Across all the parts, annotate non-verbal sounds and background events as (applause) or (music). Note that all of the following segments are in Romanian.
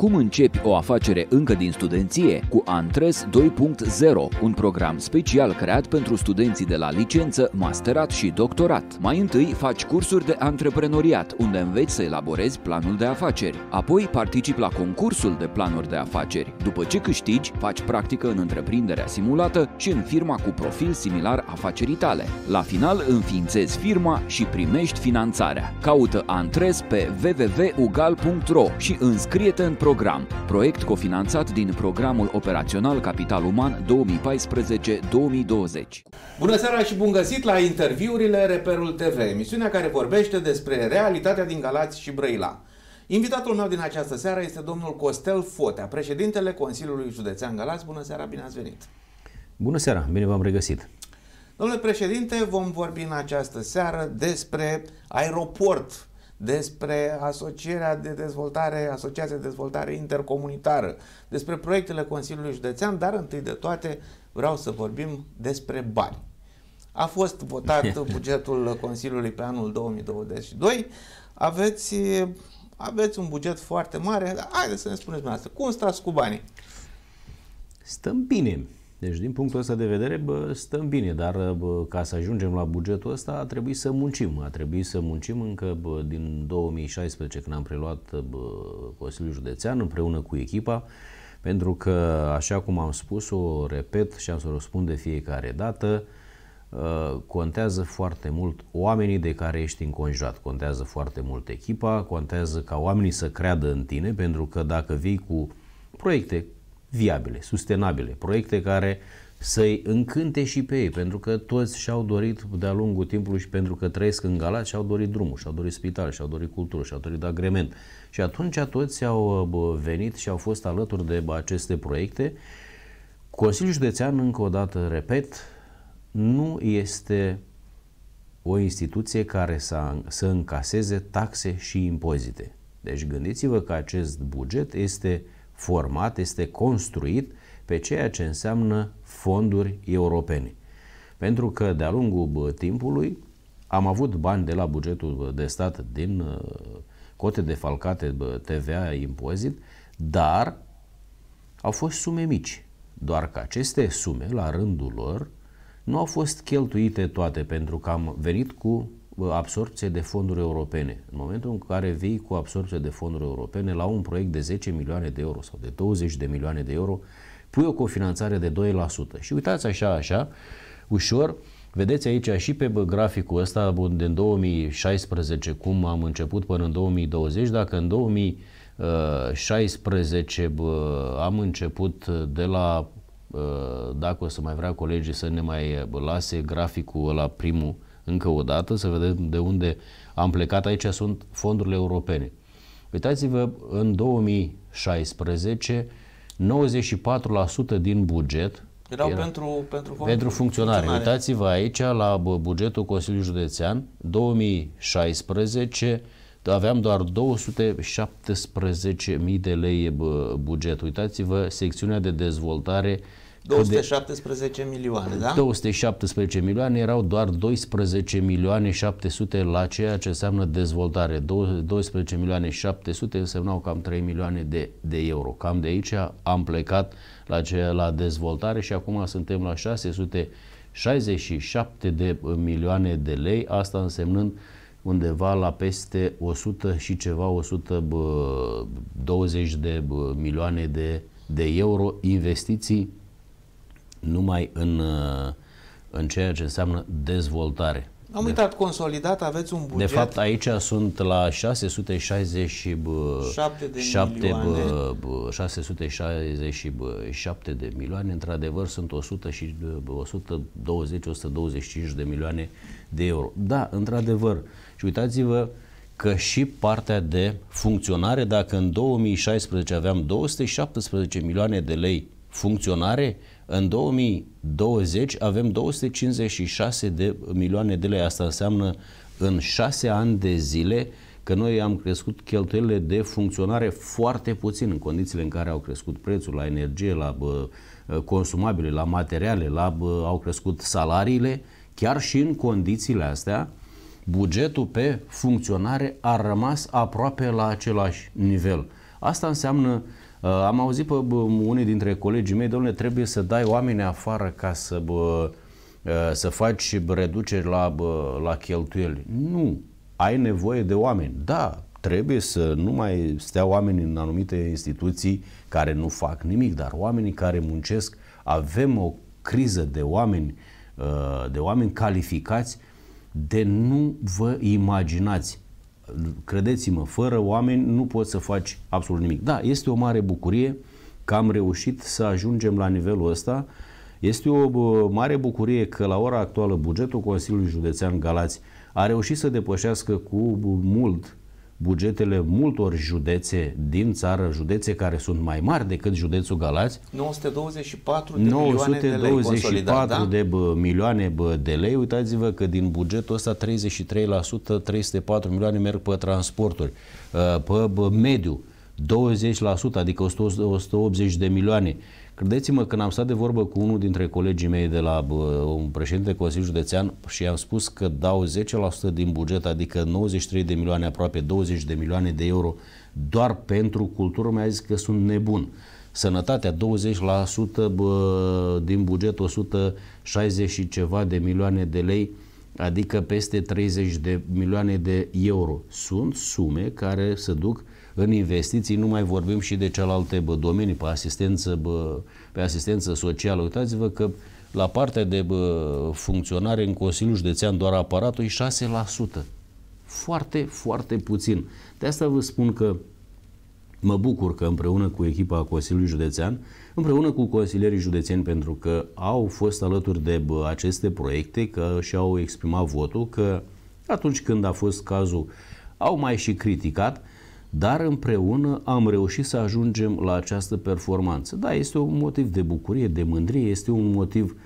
Cum începi o afacere încă din studenție? Cu Antres 2.0, un program special creat pentru studenții de la licență, masterat și doctorat. Mai întâi faci cursuri de antreprenoriat, unde înveți să elaborezi planul de afaceri. Apoi participi la concursul de planuri de afaceri. După ce câștigi, faci practică în întreprinderea simulată și în firma cu profil similar afacerii tale. La final înființezi firma și primești finanțarea. Caută Antres pe www.ugal.ro și înscrie-te în program program, proiect cofinanțat din Programul Operațional Capital Uman 2014-2020. Bună seara și bun găsit la interviurile Reperul TV, emisiunea care vorbește despre realitatea din Galați și Brăila. Invitatul meu din această seară este domnul Costel Fotea, președintele Consiliului Județean Galați. Bună seara, bine ați venit! Bună seara, bine v-am regăsit! Domnule președinte, vom vorbi în această seară despre aeroport despre asocierea de dezvoltare, Asociația de Dezvoltare Intercomunitară, despre proiectele Consiliului Județean, dar întâi de toate vreau să vorbim despre bani. A fost votat (laughs) bugetul Consiliului pe anul 2022. Aveți, aveți un buget foarte mare. Haideți să ne spuneți dumneavoastră, cum stați cu banii? Stăm bine. Deci, din punctul ăsta de vedere, bă, stăm bine, dar bă, ca să ajungem la bugetul ăsta a trebuit să muncim. A trebuit să muncim încă bă, din 2016, când am preluat bă, Consiliul Județean împreună cu echipa, pentru că, așa cum am spus, o repet și am să o răspund de fiecare dată, ă, contează foarte mult oamenii de care ești înconjurat, contează foarte mult echipa, contează ca oamenii să creadă în tine, pentru că dacă vii cu proiecte viabile, sustenabile, proiecte care să-i încânte și pe ei, pentru că toți și-au dorit de-a lungul timpului și pentru că trăiesc în Galați, și-au dorit drumul, și-au dorit spital, și-au dorit cultură, și-au dorit agrement. Și atunci toți au venit și au fost alături de aceste proiecte. Consiliul Județean, încă o dată repet, nu este o instituție care să, să încaseze taxe și impozite. Deci gândiți-vă că acest buget este uh, format, este construit pe ceea ce înseamnă fonduri europene. Pentru că de-a lungul timpului am avut bani de la bugetul de stat din uh, cote defalcate, TVA, impozit, dar au fost sume mici. Doar că aceste sume, la rândul lor, nu au fost cheltuite toate pentru că am venit cu Uh, absorpție de fonduri europene. În momentul în care vii cu absorpție de fonduri europene la un proiect de 10 milioane de euro sau de 20 de milioane de euro, pui o cofinanțare de 2%. Și uitați așa, așa, ușor, vedeți aici și pe graficul ăsta din 2016, cum am început până în 2020, dacă în 2016 am început de la dacă o să mai vrea colegii să ne mai lase graficul la primul încă o dată, să vedem de unde am plecat. Aici sunt fondurile europene. Uitați-vă, în 2016, 94% din buget erau era pentru, pentru, pentru funcționare. funcționare. Uitați-vă aici la bugetul Consiliului Județean, 2016 aveam doar 217.000 de lei buget. Uitați-vă secțiunea de dezvoltare 217 milioane, da? 217 milioane erau doar 12 milioane 700 la ceea ce înseamnă dezvoltare. 12 milioane 700 însemnau cam 3 milioane de, de euro. Cam de aici am plecat la, ce, la dezvoltare și acum suntem la 667 de milioane de lei, asta însemnând undeva la peste 100 și ceva, 120 de milioane de, de euro investiții numai în, uh, în ceea ce înseamnă dezvoltare. Am uitat, consolidat, aveți un buget. De fapt, aici sunt la 667 de 7, milioane. 667 de milioane. Într-adevăr, sunt și 120-125 de milioane de euro. Da, într-adevăr. Și uitați-vă că și partea de funcționare, dacă în 2016 aveam 217 milioane de lei funcționare, în 2020 avem 256 de milioane de lei. Asta înseamnă în șase ani de zile că noi am crescut cheltuielile de funcționare foarte puțin în condițiile în care au crescut prețul la energie, la bă, consumabile, la materiale, la bă, au crescut salariile. Chiar și în condițiile astea, bugetul pe funcționare a rămas aproape la același nivel. Asta înseamnă Uh, am auzit pe unii dintre colegii mei, domnule, trebuie să dai oameni afară ca să, bă, uh, să faci reduceri la, bă, la cheltuieli. Nu, ai nevoie de oameni. Da, trebuie să nu mai stea oameni în anumite instituții care nu fac nimic, dar oamenii care muncesc, avem o criză de oameni, uh, de oameni calificați de nu vă imaginați credeți-mă, fără oameni nu poți să faci absolut nimic. Da, este o mare bucurie că am reușit să ajungem la nivelul ăsta. Este o mare bucurie că la ora actuală bugetul Consiliului Județean Galați a reușit să depășească cu mult bugetele multor județe din țară, județe care sunt mai mari decât județul Galați. 924 de 924 milioane de lei 924 de milioane de lei. Uitați-vă că din bugetul ăsta 33%, 304 milioane merg pe transporturi, uh, pe mediu. 20%, adică 180 de milioane Credeți-mă, când am stat de vorbă cu unul dintre colegii mei de la uh, un președinte de Consiliul Județean și i-am spus că dau 10% din buget, adică 93 de milioane, aproape 20 de milioane de euro, doar pentru cultură, mi-a zis că sunt nebun. Sănătatea, 20% bă, din buget, 160 și ceva de milioane de lei, adică peste 30 de milioane de euro. Sunt sume care se duc în investiții nu mai vorbim și de celelalte bă, domenii, pe asistență, bă, pe asistență socială. Uitați-vă că la partea de bă, funcționare în Consiliul Județean doar aparatul e 6%. Foarte, foarte puțin. De asta vă spun că mă bucur că împreună cu echipa Consiliului Județean, împreună cu consilierii județeni, pentru că au fost alături de bă, aceste proiecte, că și-au exprimat votul, că atunci când a fost cazul, au mai și criticat, dar împreună am reușit să ajungem la această performanță. Da, este un motiv de bucurie, de mândrie, este un motiv,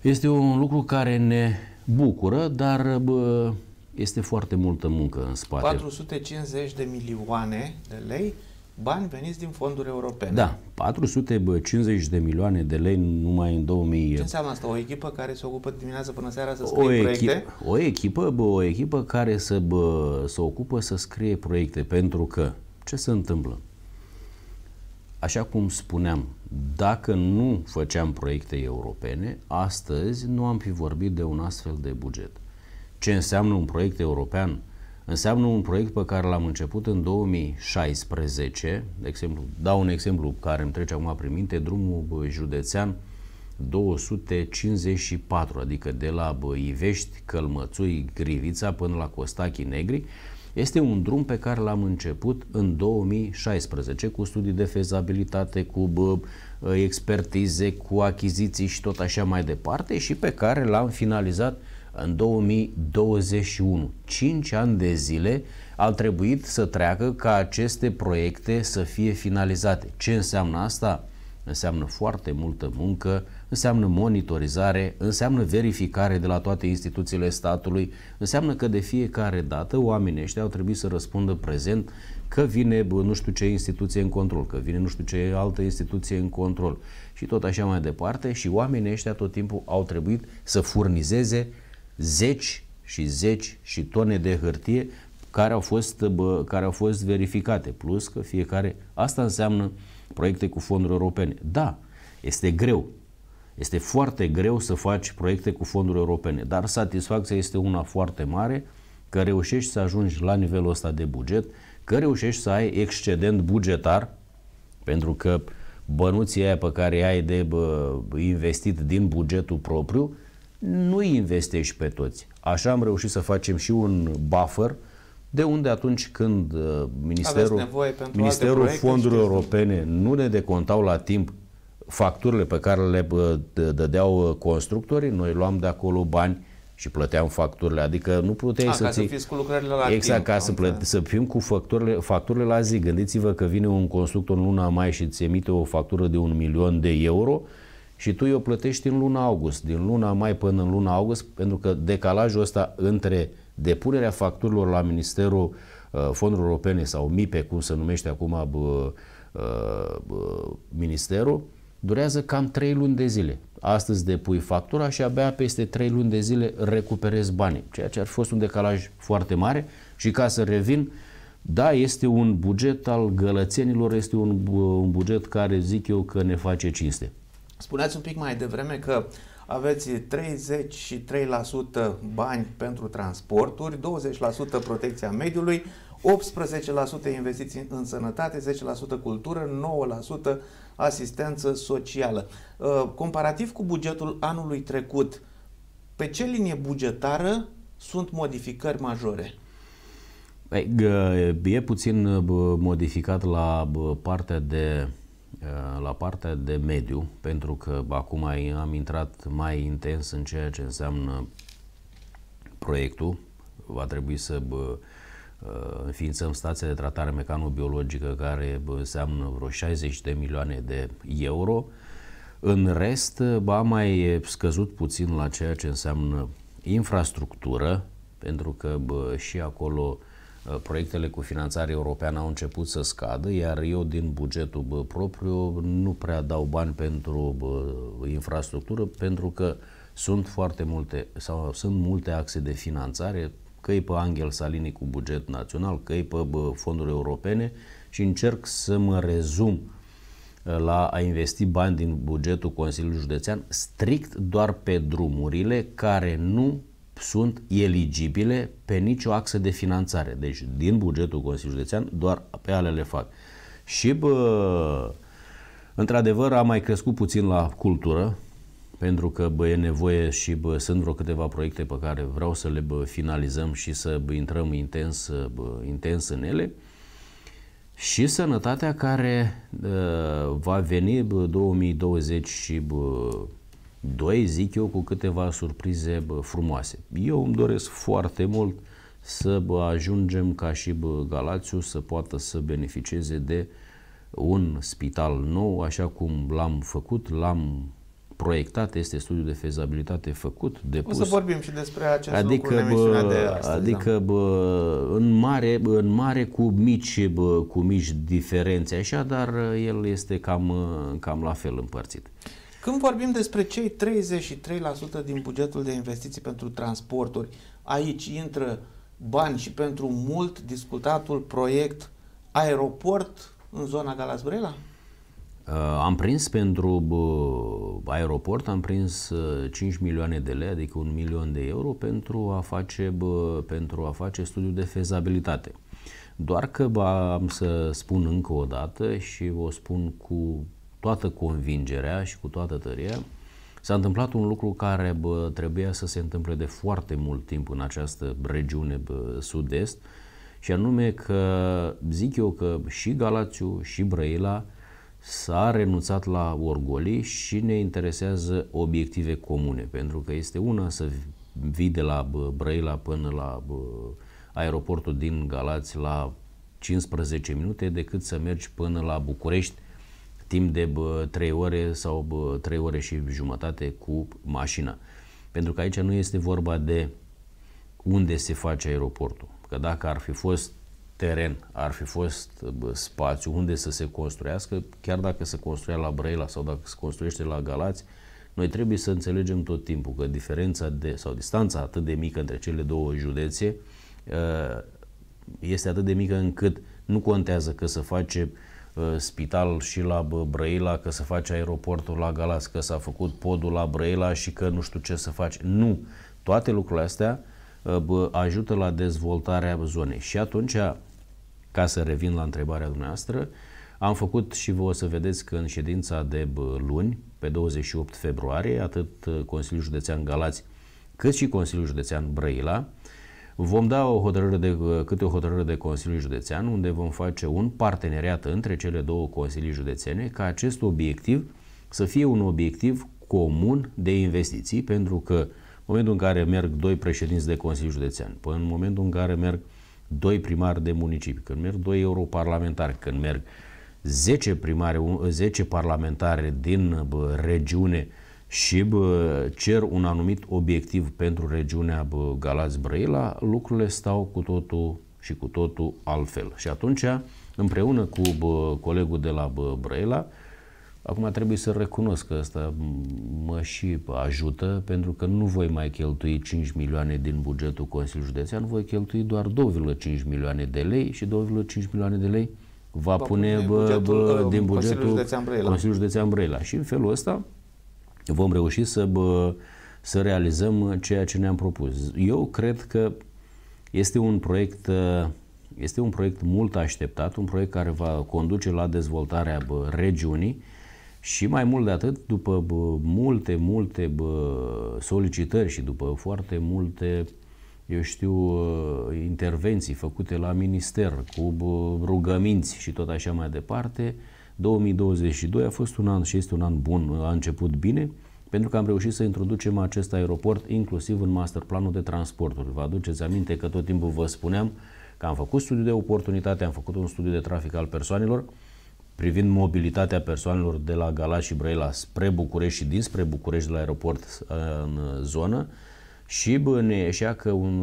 este un lucru care ne bucură, dar bă, este foarte multă muncă în spate. 450 de milioane de lei bani veniți din fonduri europene. Da, 450 de milioane de lei numai în 2000. Ce înseamnă asta? O echipă care se ocupă dimineața până seara să scrie o echipă, proiecte? O echipă, bă, o echipă care să bă, se ocupă să scrie proiecte, pentru că ce se întâmplă? Așa cum spuneam, dacă nu făceam proiecte europene, astăzi nu am fi vorbit de un astfel de buget. Ce înseamnă un proiect european? înseamnă un proiect pe care l-am început în 2016, de exemplu, dau un exemplu care îmi trece acum prin minte, drumul județean 254, adică de la Ivești, Călmățui, Grivița până la Costachii Negri, este un drum pe care l-am început în 2016 cu studii de fezabilitate, cu bă, expertize, cu achiziții și tot așa mai departe și pe care l-am finalizat în 2021. 5 ani de zile au trebuit să treacă ca aceste proiecte să fie finalizate. Ce înseamnă asta? Înseamnă foarte multă muncă, înseamnă monitorizare, înseamnă verificare de la toate instituțiile statului, înseamnă că de fiecare dată oamenii ăștia au trebuit să răspundă prezent că vine nu știu ce instituție în control, că vine nu știu ce altă instituție în control și tot așa mai departe și oamenii ăștia tot timpul au trebuit să furnizeze zeci și zeci și tone de hârtie care au fost, bă, care au fost verificate, plus că fiecare, asta înseamnă proiecte cu fonduri europene. Da, este greu, este foarte greu să faci proiecte cu fonduri europene, dar satisfacția este una foarte mare că reușești să ajungi la nivelul ăsta de buget, că reușești să ai excedent bugetar, pentru că bănuții aia pe care ai de bă, investit din bugetul propriu, nu investești pe toți. Așa am reușit să facem și un buffer de unde atunci când uh, Ministerul, Ministerul Fondurilor Europene nu ne decontau la timp facturile pe care le uh, dădeau uh, constructorii, noi luam de acolo bani și plăteam facturile, adică nu puteai A, ah, să ca ții... să fiți cu lucrările la Exact, timp, ca să, plăte... să fim cu facturile, facturile la zi. Gândiți-vă că vine un constructor în luna mai și îți emite o factură de un milion de euro, și tu o plătești în luna august, din luna mai până în luna august, pentru că decalajul ăsta între depunerea facturilor la Ministerul uh, Fondurilor Europene sau MIPE, cum se numește acum bă, uh, uh, Ministerul, durează cam 3 luni de zile. Astăzi depui factura și abia peste 3 luni de zile recuperezi banii, ceea ce ar fi fost un decalaj foarte mare și ca să revin, da, este un buget al gălățenilor, este un, un buget care zic eu că ne face cinste. Spuneați un pic mai devreme că aveți 33% bani pentru transporturi, 20% protecția mediului, 18% investiții în sănătate, 10% cultură, 9% asistență socială. Uh, comparativ cu bugetul anului trecut, pe ce linie bugetară sunt modificări majore? Păi, e puțin uh, modificat la uh, partea de la partea de mediu, pentru că acum am intrat mai intens în ceea ce înseamnă proiectul, va trebui să uh, înființăm stația de tratare mecanobiologică care înseamnă vreo 60 de milioane de euro. În rest, a mai scăzut puțin la ceea ce înseamnă infrastructură, pentru că bă, și acolo uh, Uh, proiectele cu finanțare europeană au început să scadă, iar eu din bugetul propriu nu prea dau bani pentru infrastructură, pentru că sunt foarte multe, sau sunt multe axe de finanțare, că pe Angel Salini cu buget național, că pe fonduri europene și încerc să mă rezum uh, la a investi bani din bugetul Consiliului Județean strict doar pe drumurile care nu sunt eligibile pe nicio axă de finanțare. Deci din bugetul Consiliului Județean doar pe ale le fac. Și bă, într-adevăr a mai crescut puțin la cultură, pentru că bă, e nevoie și bă, sunt vreo câteva proiecte pe care vreau să le bă, finalizăm și să bă, intrăm intens, bă, intens în ele. Și sănătatea care bă, va veni bă, 2020 și bă, Doi, zic eu, cu câteva surprize frumoase. Eu îmi doresc foarte mult să ajungem ca și Galațiu să poată să beneficieze de un spital nou, așa cum l-am făcut, l-am proiectat, este studiul de fezabilitate făcut, depus. O să vorbim și despre acest adică, lucru în emisiunea de astăzi. Adică da. bă, în, mare, în mare cu mici, bă, cu mici diferențe așa, dar el este cam, cam la fel împărțit. Când vorbim despre cei 33% din bugetul de investiții pentru transporturi, aici intră bani și pentru mult discutatul proiect aeroport în zona Galați Uh, Am prins pentru uh, aeroport, am prins 5 uh, milioane de lei, adică un milion de euro pentru a face, pentru a face studiul de fezabilitate. Doar că am să spun încă o dată și o spun cu toată convingerea și cu toată tăria, s-a întâmplat un lucru care bă, trebuia să se întâmple de foarte mult timp în această regiune bă, sud-est, și anume că zic eu că și Galațiu și Brăila s-a renunțat la orgolii și ne interesează obiective comune, pentru că este una să vii de la Brăila până la aeroportul din Galați la 15 minute decât să mergi până la București timp de bă, 3 ore sau bă, 3 ore și jumătate cu mașina. Pentru că aici nu este vorba de unde se face aeroportul. Că dacă ar fi fost teren, ar fi fost bă, spațiu unde să se construiască, chiar dacă se construia la Brăila sau dacă se construiește la Galați, noi trebuie să înțelegem tot timpul că diferența de, sau distanța atât de mică între cele două județe ă, este atât de mică încât nu contează că să face uh, Uh, spital și la uh, Brăila, că se face aeroportul la Galați, că s-a făcut podul la Brăila și că nu știu ce să faci. Nu! Toate lucrurile astea uh, ajută la dezvoltarea zonei. Și atunci, ca să revin la întrebarea dumneavoastră, am făcut și voi o să vedeți că în ședința de luni, pe 28 februarie, atât Consiliul Județean Galați cât și Consiliul Județean Brăila, Vom da o hotărâre de, câte o hotărâre de Consiliu Județean, unde vom face un parteneriat între cele două Consilii Județene, ca acest obiectiv să fie un obiectiv comun de investiții, pentru că în momentul în care merg doi președinți de Consiliu Județean, până în momentul în care merg doi primari de municipii, când merg doi europarlamentari, când merg 10, primare, 10 parlamentare din regiune, și bă, cer un anumit obiectiv pentru regiunea Galați-Brăila, lucrurile stau cu totul și cu totul altfel. Și atunci, împreună cu bă, colegul de la bă, Brăila, acum trebuie să recunosc că asta mă și ajută, pentru că nu voi mai cheltui 5 milioane din bugetul Consiliului Județean, voi cheltui doar 2,5 milioane de lei și 2,5 milioane de lei va, va pune, pune bă, bugetul, bă, uh, din bugetul Consiliului Județean Brăila. Consiliul Județean Brăila. Și în felul ăsta, vom reuși să, bă, să realizăm ceea ce ne-am propus. Eu cred că este un proiect uh, este un proiect mult așteptat, un proiect care va conduce la dezvoltarea bă, regiunii și mai mult de atât, după bă, multe, multe bă, solicitări și după foarte multe eu știu, uh, intervenții făcute la minister cu rugăminți și tot așa mai departe, 2022 a fost un an și este un an bun, a început bine, pentru că am reușit să introducem acest aeroport inclusiv în masterplanul de transporturi. Vă aduceți aminte că tot timpul vă spuneam că am făcut studiu de oportunitate, am făcut un studiu de trafic al persoanelor, privind mobilitatea persoanelor de la Galați și Brăila spre București și dinspre București de la aeroport uh, în zonă și ne ieșea că un,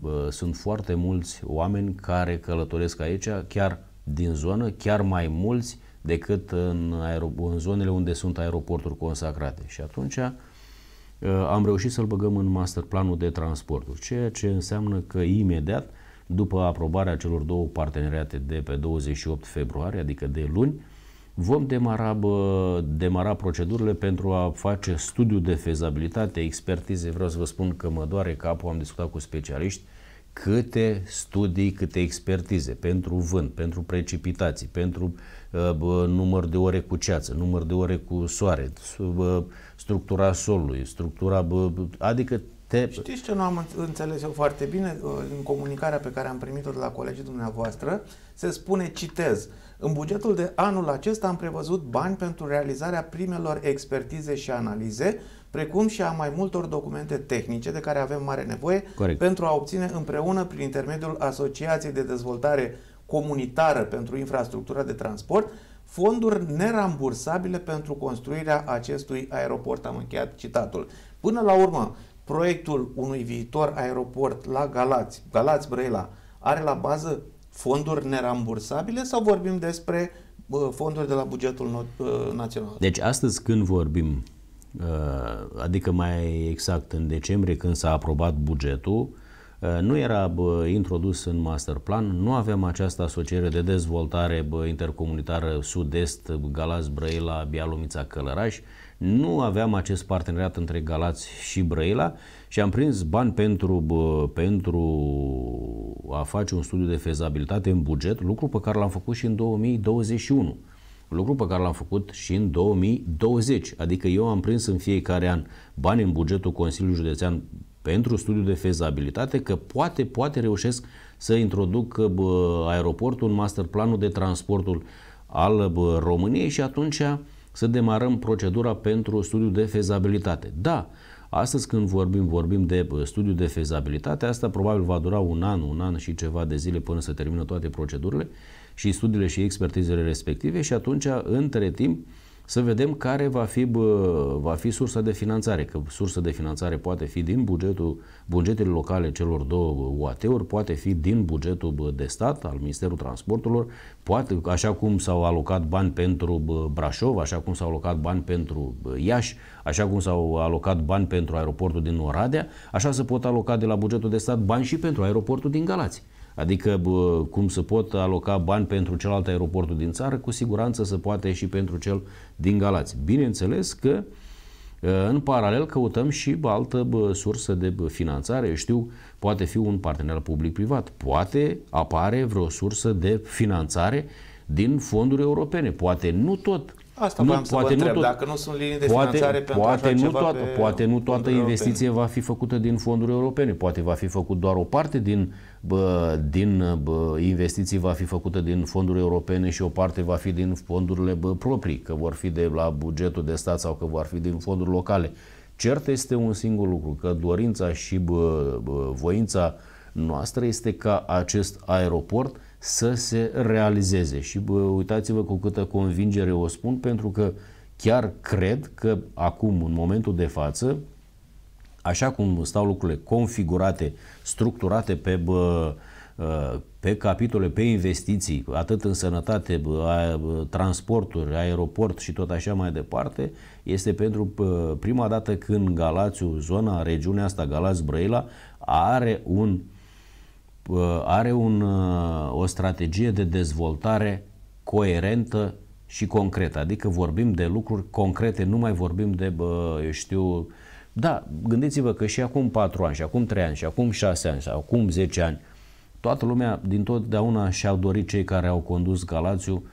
uh, sunt foarte mulți oameni care călătoresc aici, chiar din zonă, chiar mai mulți decât în, în zonele unde sunt aeroporturi consacrate. Și atunci uh, am reușit să-l băgăm în master planul de transporturi, ceea ce înseamnă că imediat după aprobarea celor două parteneriate de pe 28 februarie, adică de luni, vom demara, bă, demara procedurile pentru a face studiu de fezabilitate, expertize. Vreau să vă spun că mă doare capul, am discutat cu specialiști câte studii, câte expertize pentru vânt, pentru precipitații, pentru număr de ore cu ceață, număr de ore cu soare, structura solului, structura, adică te... Știți ce nu am înțeles eu foarte bine în comunicarea pe care am primit-o de la colegii dumneavoastră? Se spune, citez, în bugetul de anul acesta am prevăzut bani pentru realizarea primelor expertize și analize, precum și a mai multor documente tehnice de care avem mare nevoie Corect. pentru a obține împreună prin intermediul Asociației de Dezvoltare comunitară pentru infrastructura de transport, fonduri nerambursabile pentru construirea acestui aeroport, am încheiat citatul. Până la urmă, proiectul unui viitor aeroport la Galați, Galați-Brăila, are la bază fonduri nerambursabile sau vorbim despre fonduri de la bugetul național? Deci astăzi când vorbim, ă, adică mai exact în decembrie când s-a aprobat bugetul, Uh, nu era bă, introdus în master plan, nu avem această asociere de dezvoltare bă, intercomunitară sud-est, Galați, Brăila, Bialumița, Călăraș, nu aveam acest parteneriat între Galați și Brăila și am prins bani pentru, bă, pentru a face un studiu de fezabilitate în buget, lucru pe care l-am făcut și în 2021 lucru pe care l-am făcut și în 2020. Adică eu am prins în fiecare an bani în bugetul Consiliului Județean pentru studiul de fezabilitate că poate, poate reușesc să introduc aeroportul în master planul de transportul al României și atunci să demarăm procedura pentru studiul de fezabilitate. Da, astăzi când vorbim, vorbim de studiu de fezabilitate, asta probabil va dura un an, un an și ceva de zile până să termină toate procedurile și studiile și expertizele respective și atunci, între timp, să vedem care va fi, bă, va fi sursa de finanțare, că sursa de finanțare poate fi din bugetul, bugetele locale celor două UAT-uri, poate fi din bugetul bă, de stat al Ministerului Transporturilor, poate, așa cum s-au alocat bani pentru bă, Brașov, așa cum s-au alocat bani pentru Iași, așa cum s-au alocat bani pentru aeroportul din Oradea, așa se pot aloca de la bugetul de stat bani și pentru aeroportul din Galați. Adică cum se pot aloca bani pentru celălalt aeroportul din țară, cu siguranță se poate și pentru cel din Galați. Bineînțeles că ă, în paralel căutăm și altă sursă de finanțare. Eu știu, poate fi un partener public-privat, poate apare vreo sursă de finanțare din fonduri europene. Poate nu tot Asta nu, poate să vă întreb, nu tot, dacă nu sunt linii de poate, finanțare pentru poate nu toată, pe Poate nu toată investiția europene. va fi făcută din fonduri europene, poate va fi făcut doar o parte din, bă, din bă, investiții va fi făcută din fonduri europene și o parte va fi din fondurile bă, proprii, că vor fi de la bugetul de stat sau că vor fi din fonduri locale. Cert este un singur lucru, că dorința și bă, bă, voința noastră este ca acest aeroport să se realizeze. Și bă, uitați-vă cu câtă convingere o spun, pentru că chiar cred că acum, în momentul de față, așa cum stau lucrurile configurate, structurate pe, bă, ă, pe capitole, pe investiții, atât în sănătate, transporturi, aeroport și tot așa mai departe, este pentru prima dată când Galațiu, zona, regiunea asta, Galați-Brăila, are un Uh, are un, uh, o strategie de dezvoltare coerentă și concretă. Adică vorbim de lucruri concrete, nu mai vorbim de, bă, eu știu, da, gândiți-vă că și acum 4 ani, și acum 3 ani, și acum 6 ani, sau acum 10 ani, toată lumea din totdeauna și-au dorit cei care au condus Galațiu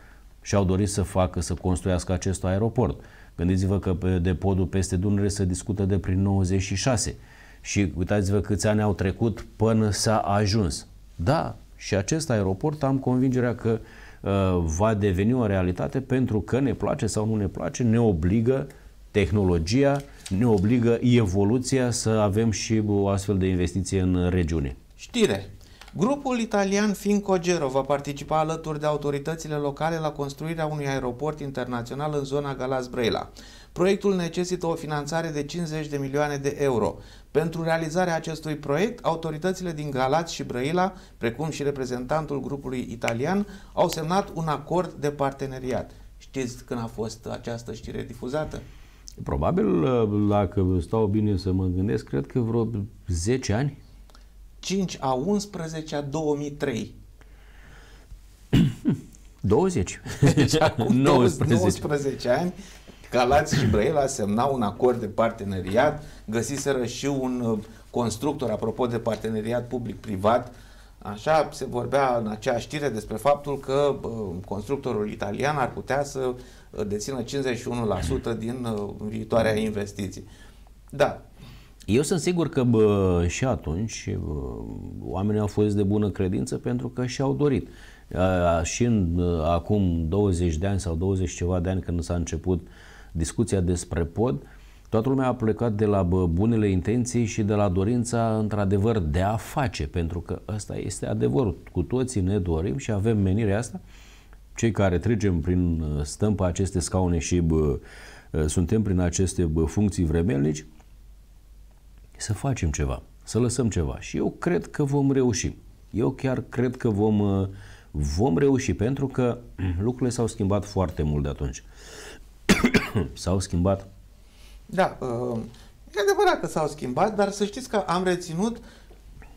și-au dorit să facă, să construiască acest aeroport. Gândiți-vă că de podul peste Dunăre se discută de prin 96. Și uitați-vă câți ani au trecut până s-a ajuns. Da, și acest aeroport am convingerea că uh, va deveni o realitate pentru că ne place sau nu ne place, ne obligă tehnologia, ne obligă evoluția să avem și o astfel de investiție în regiune. Știre. Grupul italian Fincogero va participa alături de autoritățile locale la construirea unui aeroport internațional în zona galați brăila Proiectul necesită o finanțare de 50 de milioane de euro. Pentru realizarea acestui proiect, autoritățile din Galați și Brăila, precum și reprezentantul grupului italian, au semnat un acord de parteneriat. Știți când a fost această știre difuzată? Probabil, uh, dacă stau bine să mă gândesc, cred că vreo 10 ani. 5 a 11 a 2003. 20. (clears throat) Deci acum 19. (laughs) 19 ani Galați și Brăila semnau un acord de parteneriat, găsiseră și un uh, constructor, apropo de parteneriat public-privat, Așa se vorbea în acea știre despre faptul că uh, constructorul italian ar putea să uh, dețină 51% din viitoarea investiții. Da. Eu sunt sigur că bă, și atunci bă, oamenii au fost de bună credință pentru că și-au dorit. A, și în, acum 20 de ani sau 20 ceva de ani când s-a început uh, discuția despre pod, toată lumea a plecat de la bunele intenții și de la dorința, într-adevăr, de a face, pentru că ăsta este adevărul. Cu toții ne dorim și avem menirea asta. Cei care trecem prin uh, stâmpa aceste scaune și bă, uh, suntem prin aceste bă, funcții vremelnici, să facem ceva, să lăsăm ceva. Și eu cred că vom reuși. Eu chiar cred că vom, uh, vom reuși, pentru că (clears throat) lucrurile s-au schimbat foarte mult de atunci. (coughs) s-au schimbat? Da, uh, e adevărat că s-au schimbat, dar să știți că am reținut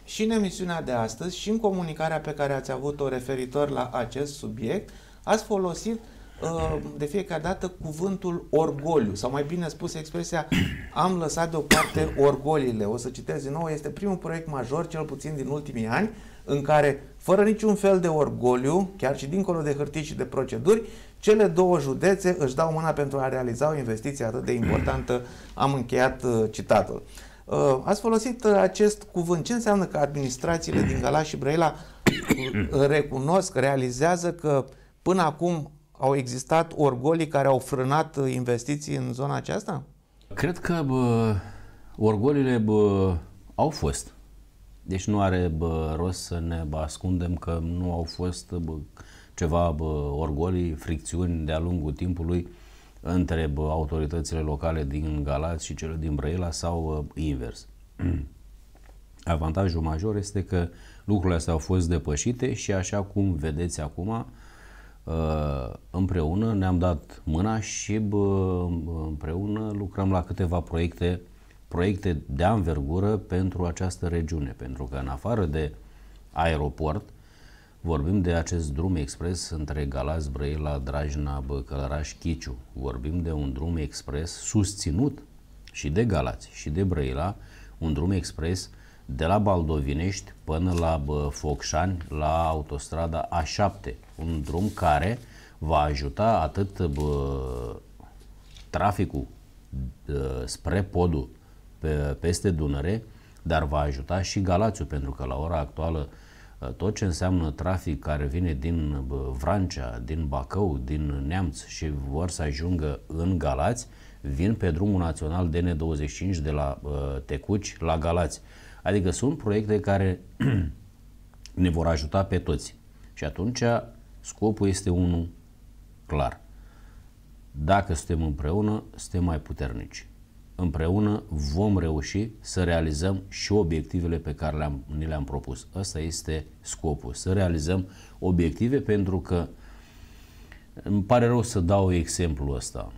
și în emisiunea de astăzi și în comunicarea pe care ați avut-o referitor la acest subiect, ați folosit uh, de fiecare dată cuvântul orgoliu, sau mai bine spus expresia am lăsat deoparte orgolile. O să citez din nou, este primul proiect major, cel puțin din ultimii ani, în care, fără niciun fel de orgoliu, chiar și dincolo de hârtii și de proceduri, cele două județe își dau mâna pentru a realiza o investiție atât de importantă. Am încheiat uh, citatul. Uh, ați folosit uh, acest cuvânt. Ce înseamnă că administrațiile din Galați și Brăila recunosc, realizează că până acum au existat orgolii care au frânat investiții în zona aceasta? Cred că bă, orgolile bă, au fost. Deci nu are bă, rost să ne bă, ascundem că nu au fost bă, ceva orgolii, fricțiuni de-a lungul timpului între autoritățile locale din Galați și cele din Brăila sau invers. (clears throat) Avantajul major este că lucrurile astea au fost depășite și așa cum vedeți acum, uh, împreună ne-am dat mâna și împreună lucrăm la câteva proiecte proiecte de anvergură pentru această regiune, pentru că în afară de aeroport, Vorbim de acest drum expres între Galați, Brăila, Drajna, Băcălăraș, Chiciu. Vorbim de un drum expres susținut și de Galați și de Brăila, un drum expres de la Baldovinești până la Focșani, la autostrada A7. Un drum care va ajuta atât bă, traficul bă, spre podul pe, peste Dunăre, dar va ajuta și Galațiu, pentru că la ora actuală Uh, tot ce înseamnă trafic care vine din uh, Vrancea, din Bacău, din Neamț și vor să ajungă în Galați, vin pe drumul național DN25 de la uh, Tecuci la Galați. Adică sunt proiecte care (clears throat) ne vor ajuta pe toți. Și atunci scopul este unul clar. Dacă suntem împreună, suntem mai puternici împreună vom reuși să realizăm și obiectivele pe care le-am, ni le-am propus. Ăsta este scopul, să realizăm obiective pentru că îmi pare rău să dau exemplul ăsta.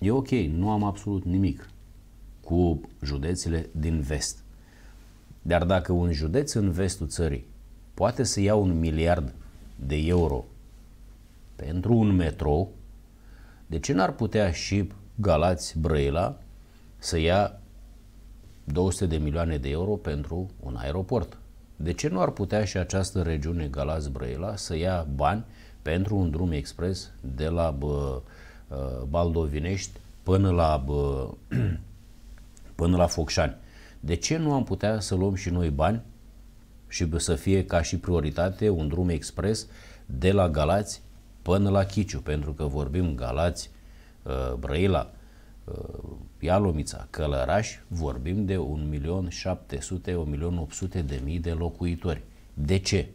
E ok, nu am absolut nimic cu județele din vest. Dar dacă un județ în vestul țării poate să ia un miliard de euro pentru un metrou, de ce n-ar putea și Galați Brăila să ia 200 de milioane de euro pentru un aeroport? De ce nu ar putea și această regiune Galați Brăila să ia bani pentru un drum expres de la bă, ă, Baldovinești până la, bă, (clears throat) până la Focșani? De ce nu am putea să luăm și noi bani și să fie ca și prioritate un drum expres de la Galați până la Chiciu, pentru că vorbim Galați, uh, Brăila, uh, Ialomița, Călăraș, vorbim de 1.700.000-1.800.000 de de locuitori. De ce?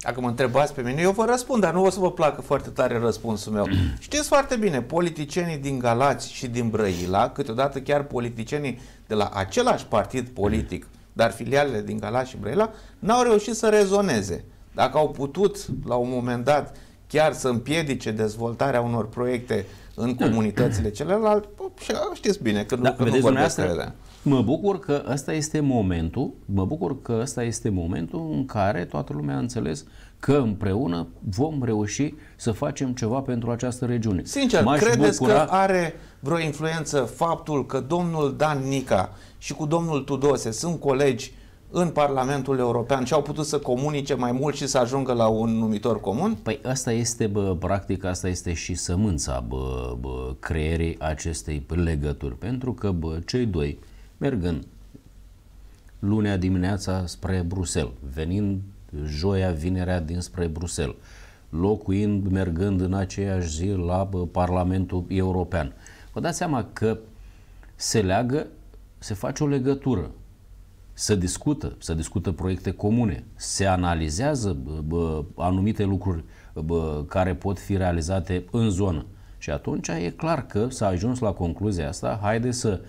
Dacă mă întrebați pe mine, eu vă răspund, dar nu o să vă placă foarte tare răspunsul meu. (clears throat) Știți foarte bine, politicienii din Galați și din Brăila, câteodată chiar politicienii de la același partid politic, mm. dar filialele din Galați și Brăila, n-au reușit să rezoneze. Dacă au putut, la un moment dat, chiar să împiedice dezvoltarea unor proiecte în hmm. comunitățile celelalte, și știți bine că, da, că nu vorbesc asta, Mă bucur că ăsta este momentul, mă bucur că ăsta este momentul în care toată lumea a înțeles că împreună vom reuși să facem ceva pentru această regiune. Sincer, credeți bucura... că are vreo influență faptul că domnul Dan Nica și cu domnul Tudose sunt colegi în Parlamentul European și au putut să comunice mai mult și să ajungă la un numitor comun? Păi asta este, bă, practic, asta este și sămânța bă, bă, creierii acestei legături, pentru că bă, cei doi, mergând lunea dimineața spre Bruxelles, venind joia, vinerea dinspre Bruxelles, locuind, mergând în aceeași zi la bă, Parlamentul European. Vă dați seama că se leagă, se face o legătură să discută, să discută proiecte comune, se analizează bă, anumite lucruri bă, care pot fi realizate în zonă. Și atunci e clar că s-a ajuns la concluzia asta, haide să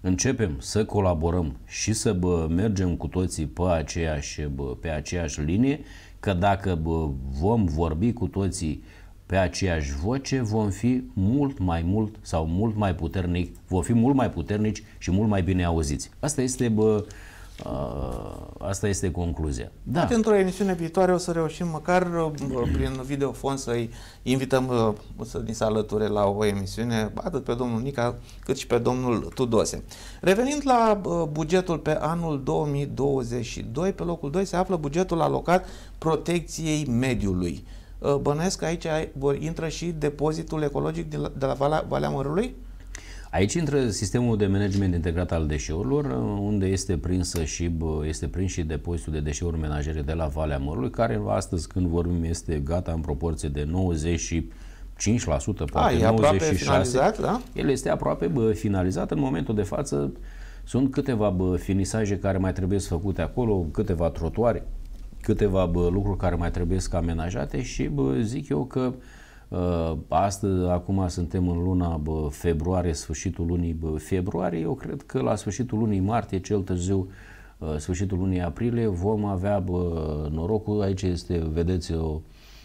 începem să colaborăm și să bă, mergem cu toții pe aceeași, bă, pe aceeași linie, că dacă bă, vom vorbi cu toții pe aceeași voce, vom fi mult mai mult sau mult mai puternic, vom fi mult mai puternici și mult mai bine auziți. Asta este bă, Uh, asta este concluzia. Da. Poate într-o emisiune viitoare o să reușim măcar uh, prin videofon să-i invităm uh, să ni se alăture la o emisiune atât pe domnul Nica cât și pe domnul Tudose. Revenind la bugetul pe anul 2022, pe locul 2 se află bugetul alocat protecției mediului. Bănesc că aici vor intră și depozitul ecologic de la Valea Mărului? Aici intră sistemul de management integrat al deșeurilor, unde este prins și este prins și depozitul de deșeuri menajere de la Valea Mărului, care astăzi când vorbim este gata în proporție de 90 5%, poate A, e 96%. finalizat, da? El este aproape bă, finalizat. În momentul de față sunt câteva bă, finisaje care mai trebuie să făcute acolo, câteva trotuare, câteva bă, lucruri care mai trebuie să amenajate și bă, zic eu că uh, Uh, astăzi, acum suntem în luna februarie, sfârșitul lunii februarie. Eu cred că la sfârșitul lunii martie, cel târziu, uh, sfârșitul lunii aprilie, vom avea norocul. Aici este, vedeți, o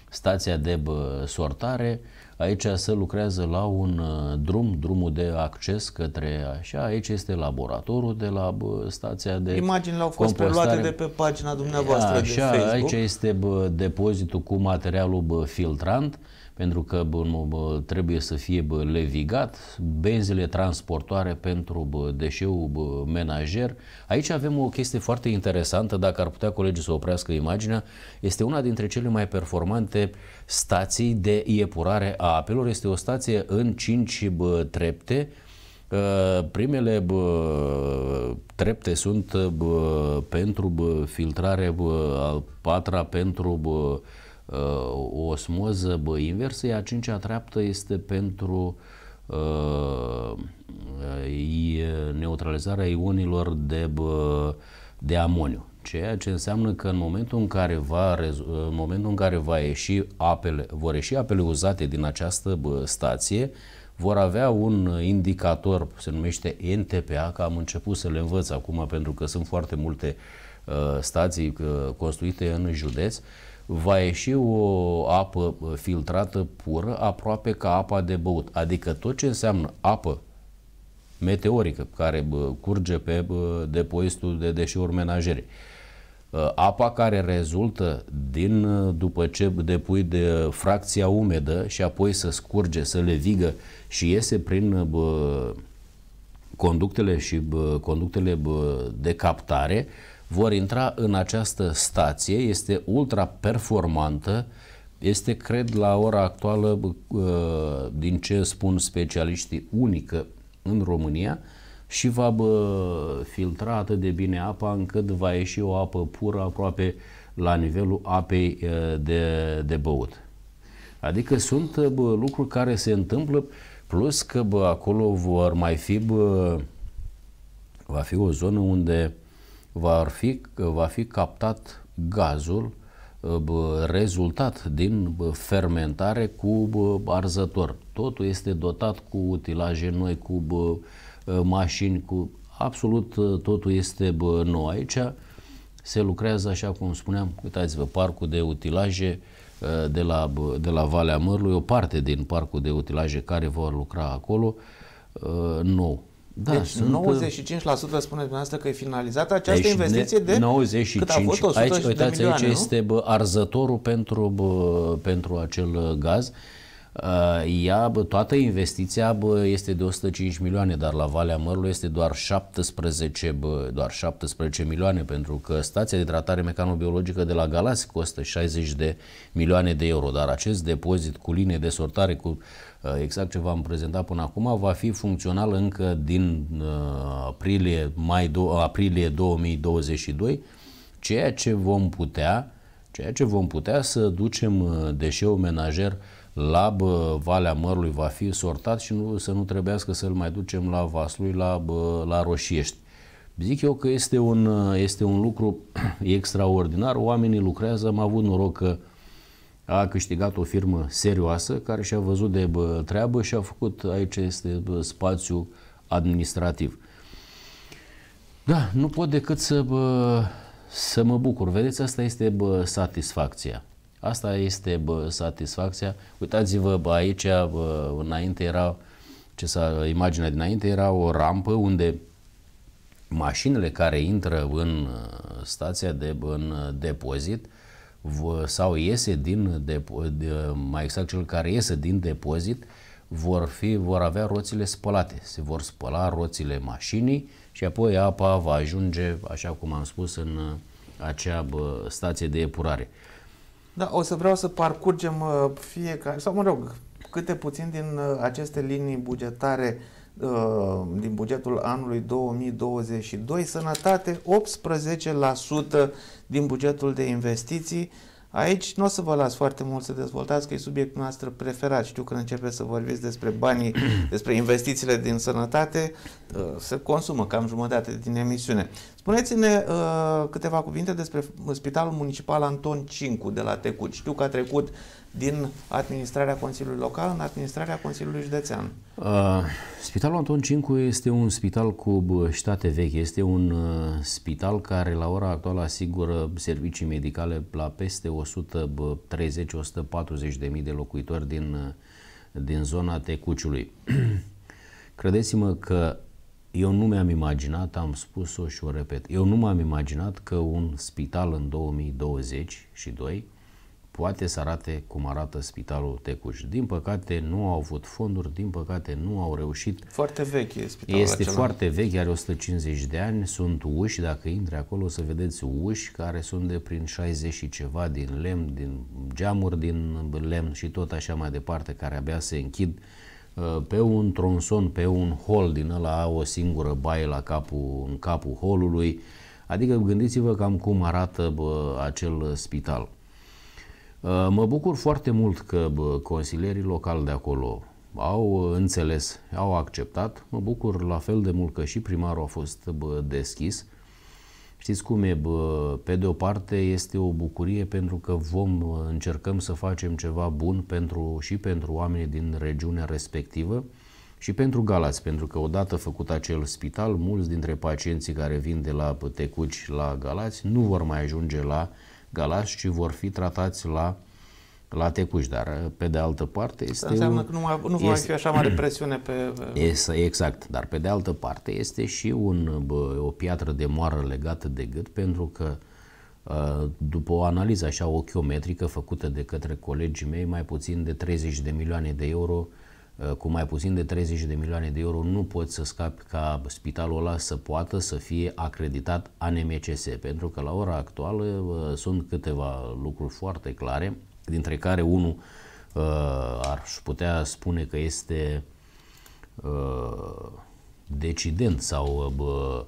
stația de sortare. Aici se lucrează la un uh, drum, drumul de acces către așa, aici este laboratorul de la stația de Imaginile au fost compostare. preluate de pe pagina dumneavoastră așa, de Facebook. Aici este depozitul cu materialul filtrant. Uh, pentru că bă, bă, trebuie să fie bă, levigat benzile transportoare pentru bă, deșeul bă, menajer. Aici avem o chestie foarte interesantă, dacă ar putea colegii să oprească imaginea, este una dintre cele mai performante stații de iepurare a apelor. Este o stație în 5 bă, trepte, uh, primele bă, trepte sunt bă, pentru bă, filtrare, bă, a patra pentru bă, Uh, o osmoză bă, inversă, iar cincea treaptă este pentru uh, uh neutralizarea ionilor de, bă, de amoniu. Ceea ce înseamnă că în momentul în care va, în momentul în care va ieși apele, vor ieși apele uzate din această bă, stație, vor avea un indicator, se numește NTPA, că am început să le învăț acum pentru că sunt foarte multe uh, stații uh, construite în județ, uh, va ieși o apă filtrată pură aproape ca apa de băut. Adică tot ce înseamnă apă meteorică care curge pe depozitul de deșeuri menajere. Apa care rezultă din după ce depui de fracția umedă și apoi să scurge, să le vigă și iese prin conductele și conductele de captare, vor intra în această stație, este ultra performantă, este, cred, la ora actuală, ă, din ce spun specialiștii, unică în România și va bă, filtra atât de bine apa încât va ieși o apă pură aproape la nivelul apei ă, de, de băut. Adică sunt bă, lucruri care se întâmplă, plus că bă, acolo vor mai fi, bă, va fi o zonă unde va fi, va fi captat gazul rezultat din fermentare cu arzător. Totul este dotat cu utilaje noi, cu ă, mașini, cu absolut ă, totul este nou aici. Se lucrează, așa cum spuneam, uitați-vă, parcul de utilaje ă, de la, de la Valea Mărului. o parte din parcul de utilaje care vor lucra acolo, nou. Da, deci sunt... 95% uh, spuneți dumneavoastră că e finalizată această deci investiție de 95. cât a fost 100 aici, uitați, de milioane, aici nu? este bă, arzătorul pentru, bă, pentru acel gaz. Uh, ea, toată investiția este de 105 milioane, dar la Valea Mărului este doar 17, doar 17 milioane, pentru că stația de tratare mecanobiologică de la Galați costă 60 de milioane de euro, dar acest depozit cu linie de sortare, cu uh, exact ce v-am prezentat până acum, va fi funcțional încă din uh, aprilie, mai do- aprilie 2022, ceea ce vom putea ceea ce vom putea să ducem deșeul menajer uh, la bă, uh, Valea Mărului va fi sortat și nu, să nu trebuiască să-l mai ducem la Vaslui, la, bă, uh, la Roșiești. Zic eu că este un, uh, este un lucru (clears throat) extraordinar, oamenii lucrează, am avut noroc că a câștigat o firmă serioasă care și-a văzut de bă, treabă și a făcut, aici este bă, spațiu administrativ. Da, nu pot decât să, bă, să mă bucur. Vedeți, asta este bă, satisfacția. Asta este bă, satisfacția. Uitați-vă, bă, aici bă, înainte era, ce să, imaginea dinainte era o rampă unde mașinile care intră în uh, stația de în uh, depozit sau iese din de, mai exact cel care iese din depozit, vor, fi, vor avea roțile spălate. Se vor spăla roțile mașinii și apoi apa va ajunge, așa cum am spus, în uh, acea bă, stație de epurare. Da, o să vreau să parcurgem uh, fiecare, sau mă rog, câte puțin din uh, aceste linii bugetare uh, din bugetul anului 2022, sănătate 18% din bugetul de investiții. Aici nu o să vă las foarte mult să dezvoltați, că e subiectul nostru preferat. Știu că începeți să vorbiți despre banii, despre investițiile din sănătate, se consumă cam jumătate din emisiune. Spuneți-ne uh, câteva cuvinte despre Spitalul Municipal Anton Cincu de la Tecut. Știu că a trecut din administrarea Consiliului Local în administrarea Consiliului Județean. Uh, Spitalul Anton Cincu este un spital cu ștate vechi. Este un uh, spital care la ora actuală asigură servicii medicale la peste 130-140 de mii de locuitori din, uh, din zona Tecuciului. (clears throat) Credeți-mă că eu nu mi-am imaginat, am spus-o și o repet, eu nu m-am imaginat că un spital în 2020 și 2 poate să arate cum arată spitalul Tecuș. Din păcate nu au avut fonduri, din păcate nu au reușit. Foarte vechi e spitalul Este acela. foarte vechi, are 150 de ani, sunt uși, dacă intri acolo o să vedeți uși care sunt de prin 60 și ceva din lemn, din geamuri din lemn și tot așa mai departe, care abia se închid Uh, pe un tronson, pe un hol din ăla, o singură baie la capul, în capul holului, adică gândiți-vă cam cum arată bă, acel spital. Uh, mă bucur foarte mult că bă, consilierii locali de acolo au uh, înțeles, au acceptat. Mă bucur la fel de mult că și primarul a fost bă, deschis Știți cum e? Bă? Pe de o parte este o bucurie pentru că vom uh, încercăm să facem ceva bun pentru, și pentru oamenii din regiunea respectivă și pentru Galați, pentru că odată făcut acel spital, mulți dintre pacienții care vin de la Tecuci la Galați nu vor mai ajunge la Galați, ci vor fi tratați la la Tecuș, dar uh, pe de altă parte este... Înseamnă un, că nu, mai, nu va fi așa mare presiune (clears throat) pe... Este, exact, dar pe de altă parte este și un, bă, o piatră de moară legată de gât pentru că uh, după o analiză așa ochiometrică făcută de către colegii mei, mai puțin de 30 de milioane de euro, uh, cu mai puțin de 30 de milioane de euro nu pot să scapi ca spitalul ăla să poată să fie acreditat ANMCS, pentru că la ora actuală sunt câteva lucruri foarte clare dintre care unul uh, ar putea spune că este uh, decident sau uh, uh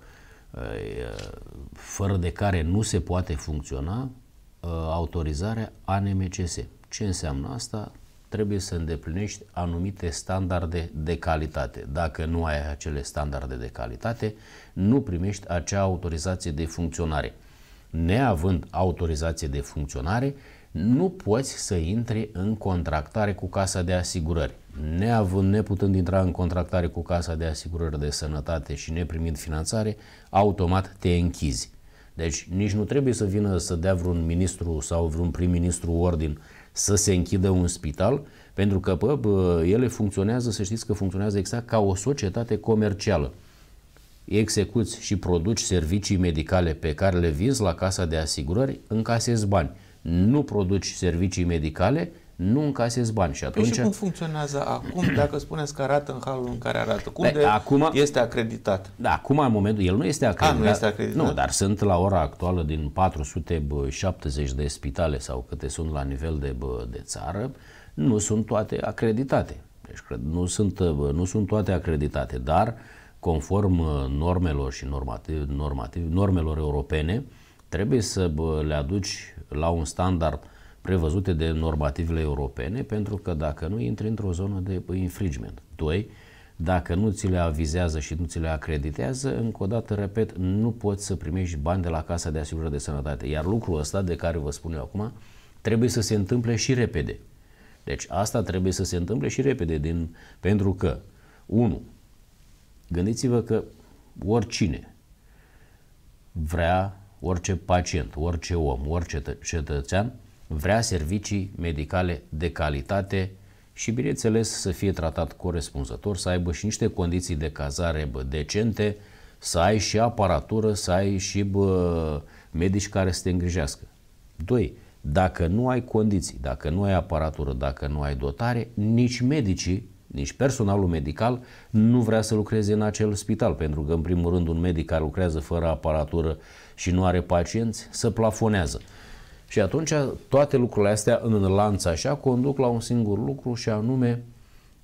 fără de care nu se poate funcționa uh, autorizarea ANMCS. Ce înseamnă asta? Trebuie să îndeplinești anumite standarde de calitate. Dacă nu ai acele standarde de calitate, nu primești acea autorizație de funcționare. Neavând autorizație de funcționare, nu poți să intri în contractare cu casa de asigurări. Neavând, neputând intra în contractare cu casa de asigurări de sănătate și neprimind finanțare, automat te închizi. Deci nici nu trebuie să vină să dea vreun ministru sau vreun prim-ministru ordin să se închidă un spital, pentru că pă, pă, ele funcționează, să știți că funcționează exact ca o societate comercială. Execuți și produci servicii medicale pe care le vinzi la casa de asigurări, încasezi bani nu produci servicii medicale, nu încasezi bani. Și păi atunci... Păi și cum funcționează acum, dacă spuneți că arată în halul în care arată? Cum păi, de acum, este acreditat? Da, acum în momentul, el nu este ah, acreditat. A, nu este acreditat? Nu, dar sunt la ora actuală din 470 de spitale sau câte sunt la nivel de, de țară, nu sunt toate acreditate. Deci nu sunt, nu sunt toate acreditate, dar conform normelor și normativ, normativ, normelor europene, trebuie să le aduci la un standard prevăzute de normativele europene, pentru că dacă nu, intri într-o zonă de infringement. doi, Dacă nu ți le avizează și nu ți le acreditează, încă o dată, repet, nu poți să primești bani de la Casa de Asigurări de Sănătate. Iar lucrul ăsta de care vă spun eu acum, trebuie să se întâmple și repede. Deci asta trebuie să se întâmple și repede, din, pentru că, unu, Gândiți-vă că oricine vrea orice pacient, orice om, orice cetățean vrea servicii medicale de calitate și, bineînțeles, să fie tratat corespunzător, să aibă și niște condiții de cazare decente, să ai și aparatură, să ai și bă, medici care să te îngrijească. 2. Dacă nu ai condiții, dacă nu ai aparatură, dacă nu ai dotare, nici medicii, nici personalul medical nu vrea să lucreze în acel spital, pentru că, în primul rând, un medic care lucrează fără aparatură și nu are pacienți, să plafonează. Și atunci toate lucrurile astea în lanț așa conduc la un singur lucru și anume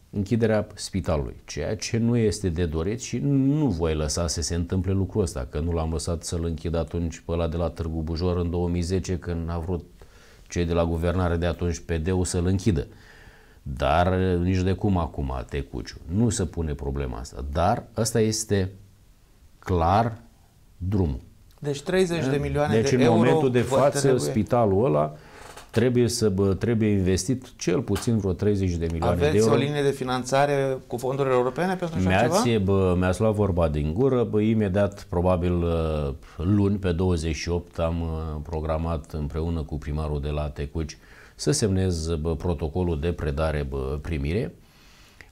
închiderea spitalului, ceea ce nu este de dorit și nu voi lăsa să se întâmple lucrul ăsta, că nu l-am lăsat să-l închid atunci pe ăla de la Târgu Bujor în 2010 când a vrut cei de la guvernare de atunci PD-ul să-l închidă. Dar nici de cum acum Tecuciu. Nu se pune problema asta. Dar asta este clar drumul. Deci 30 de milioane deci de euro. Deci în momentul de față, trebuie... spitalul ăla trebuie să trebuie investit cel puțin vreo 30 de milioane Aveți de euro. Aveți o linie de finanțare cu fondurile europene pentru așa mi-ați, ceva? Bă, mi-ați luat vorba din gură. Bă, imediat, probabil ă, luni, pe 28, am ă, programat împreună cu primarul de la Tecuci să semnez bă, protocolul de predare-primire,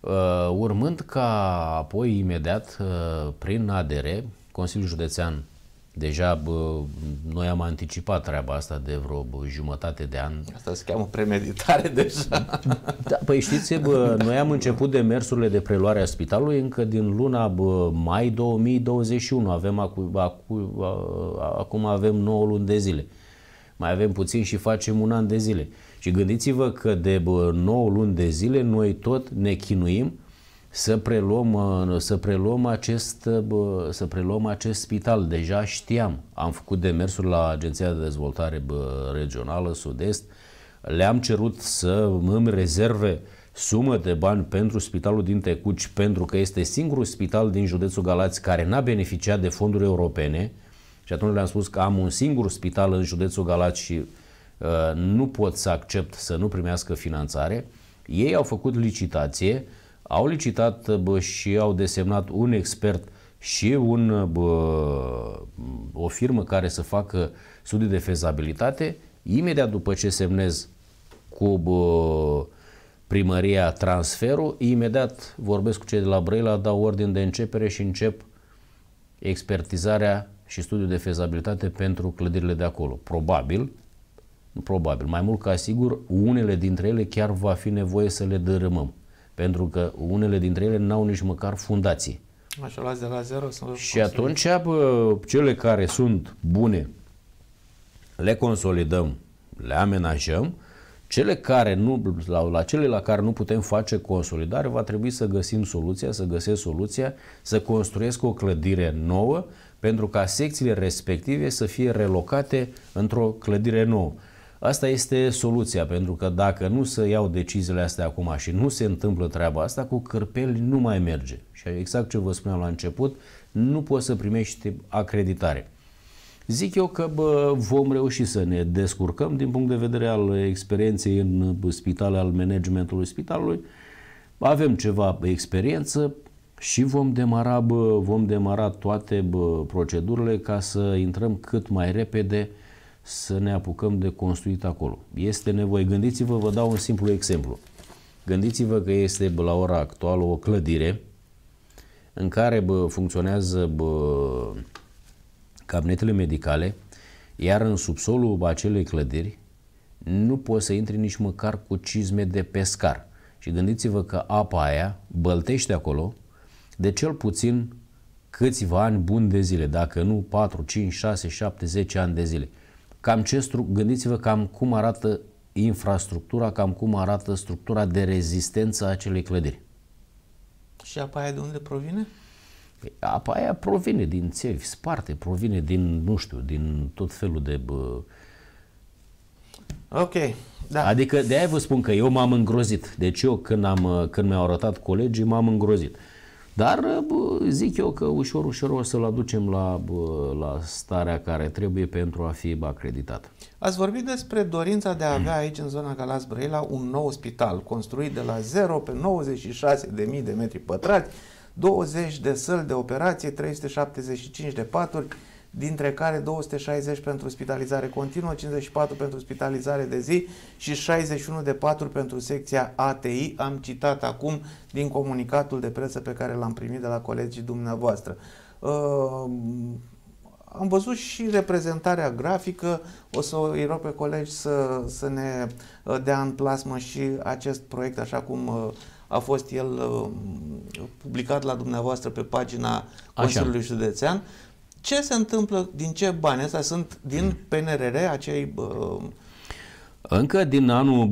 ă, urmând ca apoi imediat, prin ADR, Consiliul Județean Deja bă, noi am anticipat treaba asta de vreo bă, jumătate de an. Asta se cheamă premeditare deja. Da, păi știți, bă, noi am început demersurile de preluare a spitalului încă din luna bă, mai 2021. Avem acu, acu, a, acum avem 9 luni de zile. Mai avem puțin și facem un an de zile. Și gândiți-vă că de bă, 9 luni de zile noi tot ne chinuim să preluăm, să preluăm, acest, să preluăm acest spital. Deja știam, am făcut demersuri la Agenția de Dezvoltare Regională Sud-Est, le-am cerut să îmi rezerve sumă de bani pentru spitalul din Tecuci, pentru că este singurul spital din județul Galați care n-a beneficiat de fonduri europene și atunci le-am spus că am un singur spital în județul Galați și uh, nu pot să accept să nu primească finanțare. Ei au făcut licitație, uh, au licitat bă, și au desemnat un expert și un, bă, o firmă care să facă studii de fezabilitate, imediat după ce semnez cu bă, primăria transferul, imediat vorbesc cu cei de la Brăila, dau ordin de începere și încep expertizarea și studiul de fezabilitate pentru clădirile de acolo. Probabil, probabil, mai mult ca sigur, unele dintre ele chiar va fi nevoie să le dărâmăm. Pentru că unele dintre ele n-au nici măcar fundații. Așa, luați de la zero. să și atunci bă, cele care sunt bune le consolidăm, le amenajăm, cele care nu, la, la cele la care nu putem face consolidare, va trebui să găsim soluția, să găsesc soluția, să construiesc o clădire nouă pentru ca secțiile respective să fie relocate într-o clădire nouă. Asta este soluția, pentru că dacă nu se iau deciziile astea acum și nu se întâmplă treaba asta, cu cărpeli nu mai merge. Și exact ce vă spuneam la început, nu poți să primești acreditare. Zic eu că bă, vom reuși să ne descurcăm din punct de vedere al experienței în spitale, al managementului spitalului. Avem ceva experiență și vom demara, bă, vom demara toate bă, procedurile ca să intrăm cât mai repede uh, să ne apucăm de construit acolo. Este nevoie. Gândiți-vă, vă dau un simplu exemplu. Gândiți-vă că este la ora actuală o clădire în care bă, funcționează bă, cabinetele medicale, iar în subsolul acelei clădiri nu poți să intri nici măcar cu cizme de pescar. Și gândiți-vă că apa aia băltește acolo de cel puțin câțiva ani buni de zile, dacă nu 4, 5, 6, 7, 10 ani de zile. Cam ce gândiți-vă cam cum arată infrastructura, cam cum arată structura de rezistență a acelei clădiri. Și apa aia de unde provine? Păi, apa aia provine din țevi sparte, provine din, nu știu, din tot felul de... Bă... Ok, da. Adică de aia vă spun că eu m-am îngrozit. Deci eu când, am, când mi-au arătat colegii, m-am îngrozit. Uh, dar zic eu că ușor, ușor o să-l aducem la, la starea care trebuie pentru a fi acreditat. Ați vorbit despre dorința de a avea aici, în zona Galați Brăila, un nou spital construit de la 0 pe 96.000 de metri pătrați, 20 de săli de operație, 375 de paturi, dintre care 260 pentru spitalizare continuă, 54 pentru spitalizare de zi și 61 de 4 pentru secția ATI. Am citat acum din comunicatul de presă pe care l-am primit de la colegii dumneavoastră. Uh, am văzut și reprezentarea grafică, o să îi rog pe colegi să, să ne uh, dea în plasmă și acest proiect așa cum uh, a fost el uh, publicat la dumneavoastră pe pagina Consiliului Așa. Județean. Ce se întâmplă? Din ce bani? Astea sunt din PNRR, acei... Uh... Încă din anul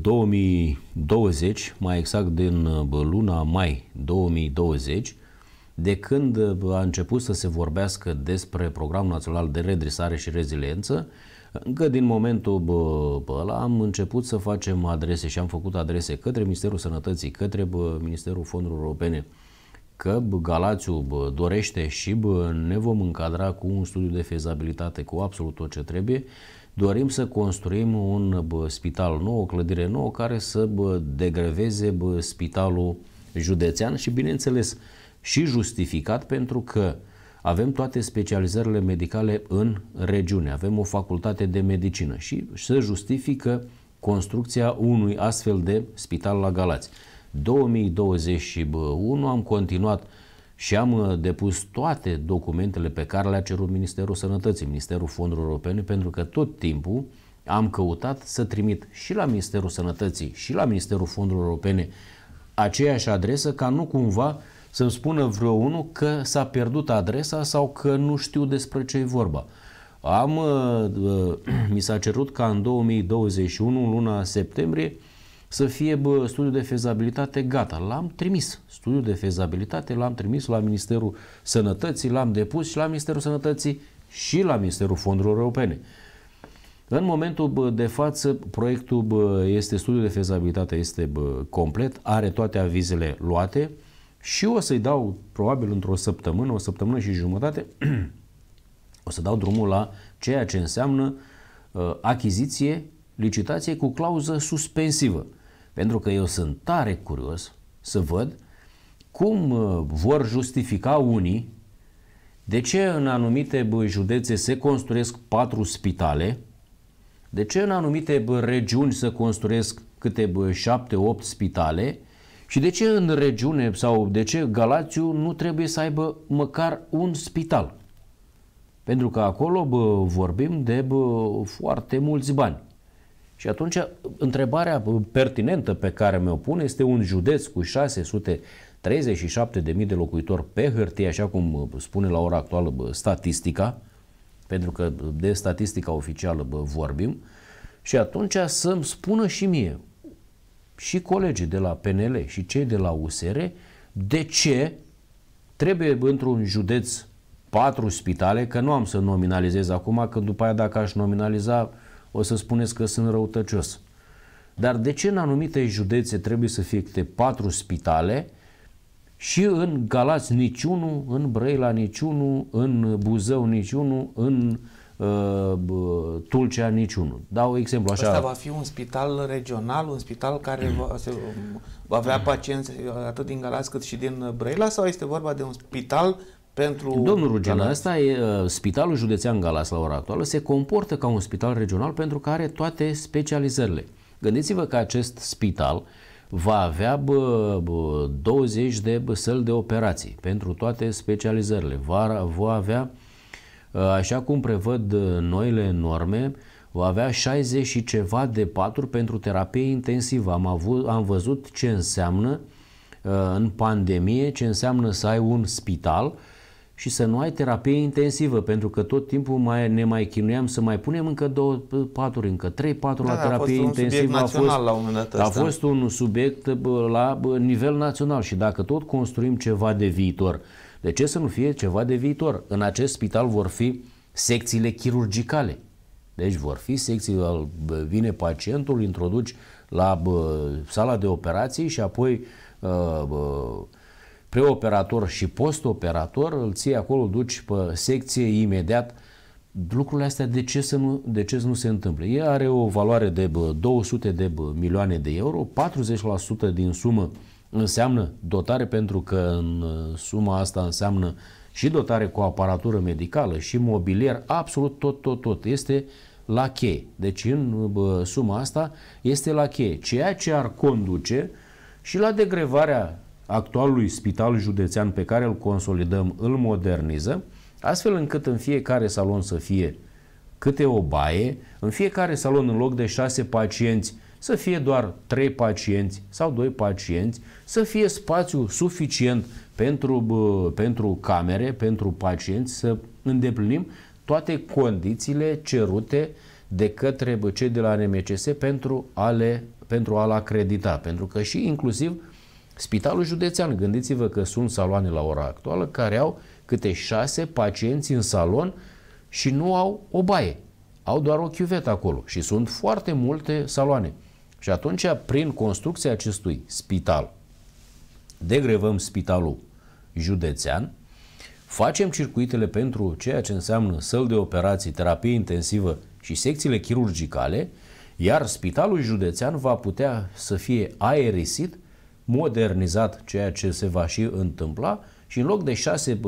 2020, mai exact din luna mai 2020, de când a început să se vorbească despre Programul Național de Redresare și Reziliență, încă din momentul ăla am început să facem adrese și am făcut adrese către Ministerul Sănătății, către Ministerul Fondurilor Europene, că Galațiu dorește și ne vom încadra cu un studiu de fezabilitate cu absolut tot ce trebuie. Dorim să construim un spital nou, o clădire nouă care să degreveze spitalul județean și bineînțeles și justificat pentru că avem toate specializările medicale în regiune, avem o facultate de medicină și se justifică construcția unui astfel de spital la Galați. 2021 am continuat și am uh, depus toate documentele pe care le-a cerut Ministerul Sănătății, Ministerul Fondurilor Europene, pentru că tot timpul am căutat să trimit și la Ministerul Sănătății și la Ministerul Fondurilor Europene aceeași adresă ca nu cumva să-mi spună vreunul că s-a pierdut adresa sau că nu știu despre ce e vorba. Am, uh, uh, (clears throat) mi s-a cerut ca în 2021, în luna septembrie, să fie bă, studiul de fezabilitate gata. L-am trimis. Studiul de fezabilitate l-am trimis la Ministerul Sănătății, l-am depus și la Ministerul Sănătății și la Ministerul Fondurilor Europene. În momentul de față, proiectul este, studiul de fezabilitate este complet, are toate avizele luate și o să-i dau, probabil într-o săptămână, o săptămână și jumătate, (clears throat) o să dau drumul la ceea ce înseamnă ă, achiziție, licitație cu clauză suspensivă. Pentru că eu sunt tare curios să văd cum uh, vor justifica unii de ce în anumite județe se construiesc patru spitale, de ce în anumite regiuni se construiesc câte șapte, opt spitale și de ce în regiune sau de ce Galațiu nu trebuie să aibă măcar un spital. Pentru că acolo bă, vorbim de bă, foarte mulți bani. Și atunci, întrebarea pertinentă pe care mi-o pun este un județ cu 637.000 de locuitori pe hârtie, așa cum uh, spune la ora actuală statistica, pentru că uh, de statistica oficială vorbim, și atunci să-mi spună și mie, și colegii de la PNL și cei de la USR, de ce trebuie într-un județ patru spitale, că nu am să nominalizez acum, că după aia dacă aș nominaliza o să spuneți că sunt răutăcios. Dar de ce în anumite județe trebuie să fie câte patru spitale și în Galați niciunul, în Brăila niciunul, în Buzău niciunul, în uh, Tulcea niciunul. Dau exemplu așa. Asta va fi un spital regional, un spital care mm. va, se, va avea pacienți atât din Galați cât și din Brăila sau este vorba de un spital pentru... Domnul Rugena, asta e, uh, Spitalul Județean Galas la ora actuală se comportă ca un spital regional pentru că are toate specializările. Gândiți-vă că acest spital va avea bă, bă, 20 de bă, săli de operații pentru toate specializările. Va, va avea, uh, așa cum prevăd uh, noile norme, va avea 60 și ceva de paturi pentru terapie intensivă. Am, avut, am văzut ce înseamnă în pandemie, ce înseamnă să ai un spital uh, și să nu ai terapie intensivă, pentru că tot timpul mai, ne mai chinuiam să mai punem încă două paturi, încă trei, patru da, la terapie a fost intensivă. Un a fost, la un dat a fost un subiect la nivel național și dacă tot construim ceva de viitor, de ce să nu fie ceva de viitor? În acest spital vor fi secțiile chirurgicale. Deci vor fi secții, vine pacientul, introduci la sala de operații și apoi ă, preoperator și postoperator, îl ții acolo, duci pe secție imediat. Lucrurile astea de ce, să nu, de ce să nu se întâmple? El are o valoare de 200 de milioane de euro, 40% din sumă înseamnă dotare pentru că în uh, suma asta înseamnă și dotare cu aparatură medicală și mobilier, absolut tot, tot, tot. Este la cheie. Deci în uh, suma asta este la cheie, ceea ce ar conduce și la degrevarea actualului spital județean pe care îl consolidăm, îl modernizăm, astfel încât în fiecare salon să fie câte o baie, în fiecare salon în loc de șase pacienți să fie doar trei pacienți sau doi pacienți, să fie spațiu suficient pentru, pentru camere, pentru pacienți, să îndeplinim toate condițiile cerute de către cei de la NMCS pentru a, l pentru a acredita. Pentru că și inclusiv Spitalul județean, gândiți-vă că sunt saloane la ora actuală care au câte șase pacienți în salon și nu au o baie. Au doar o chiuvetă acolo și sunt foarte multe saloane. Și atunci, prin construcția acestui spital, degrevăm spitalul județean, facem circuitele pentru ceea ce înseamnă săl de operații, terapie intensivă și secțiile chirurgicale, iar spitalul județean va putea să fie aerisit modernizat ceea ce se va și întâmpla și în loc de șase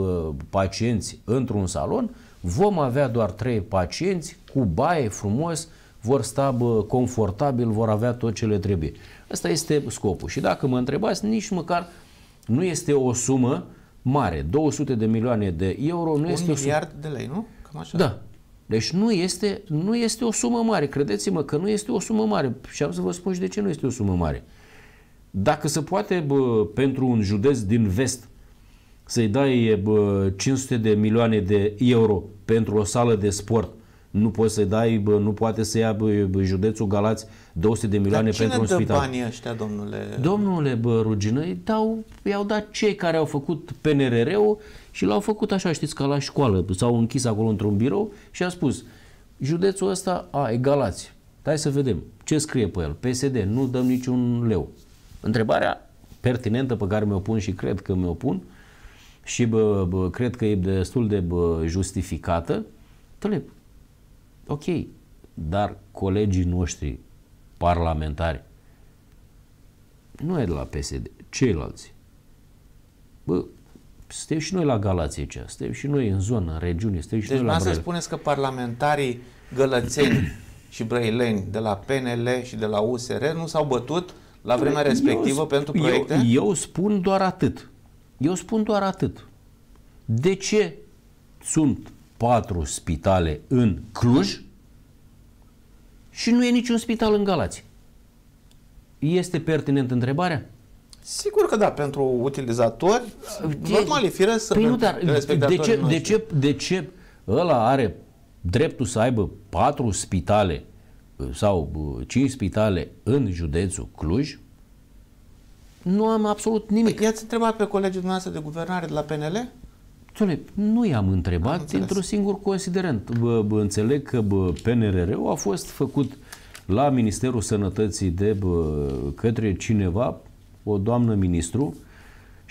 pacienți într-un salon, vom avea doar trei pacienți cu baie frumos, vor sta bă, confortabil, vor avea tot ce le trebuie. Asta este scopul. Și dacă mă întrebați, nici măcar nu este o sumă mare. 200 de milioane de euro nu Un este o sumă. de lei, nu? Cam așa. Da. Deci nu este, nu este o sumă mare. Credeți-mă că nu este o sumă mare. Și am să vă spun și de ce nu este o sumă mare. Uh, dacă se poate bă, pentru un județ din vest să-i dai bă, 500 de milioane de euro pentru o sală de sport, nu poți să dai, bă, nu poate să ia bă, județul Galați 200 de milioane Dar pentru un spital. Cine dă banii ăștia, domnule? Domnule bă, Rugină, i-au au dat cei care au făcut PNRR-ul și l-au făcut așa, știți, ca la școală. S-au închis acolo într-un birou și a spus, județul ăsta, a, e Galați. Hai să vedem ce scrie pe el. PSD, nu dăm niciun leu. Întrebarea pertinentă pe care mi-o pun și cred că mi-o pun și bă, bă, cred că e destul de bă, justificată, Tălep, ok, dar colegii noștri parlamentari, nu e de la PSD, ceilalți, bă, suntem și noi la Galație aici, suntem și noi în zonă, în regiune, suntem și deci noi la Deci să spuneți că parlamentarii gălățeni și brăileni de la PNL și de la USR nu s-au bătut la vremea respectivă sp- pentru proiecte? Eu, eu spun doar atât. Eu spun doar atât. De ce sunt patru spitale în Cluj și nu e niciun spital în Galați? Este pertinent întrebarea? Sigur că da, pentru utilizatori, de, normal e fire să păi nu, dar, de ce, de, ce, de ce ăla are dreptul să aibă patru spitale Uh, sau 5 uh, spitale în județul Cluj, nu am absolut nimic. Păi, i-ați întrebat pe colegii dumneavoastră de guvernare de la PNL? Doamne, nu i-am întrebat dintr-un singur considerent. Bă, bă, înțeleg că PNRR-ul a fost făcut la Ministerul Sănătății de bă, către cineva, o doamnă ministru,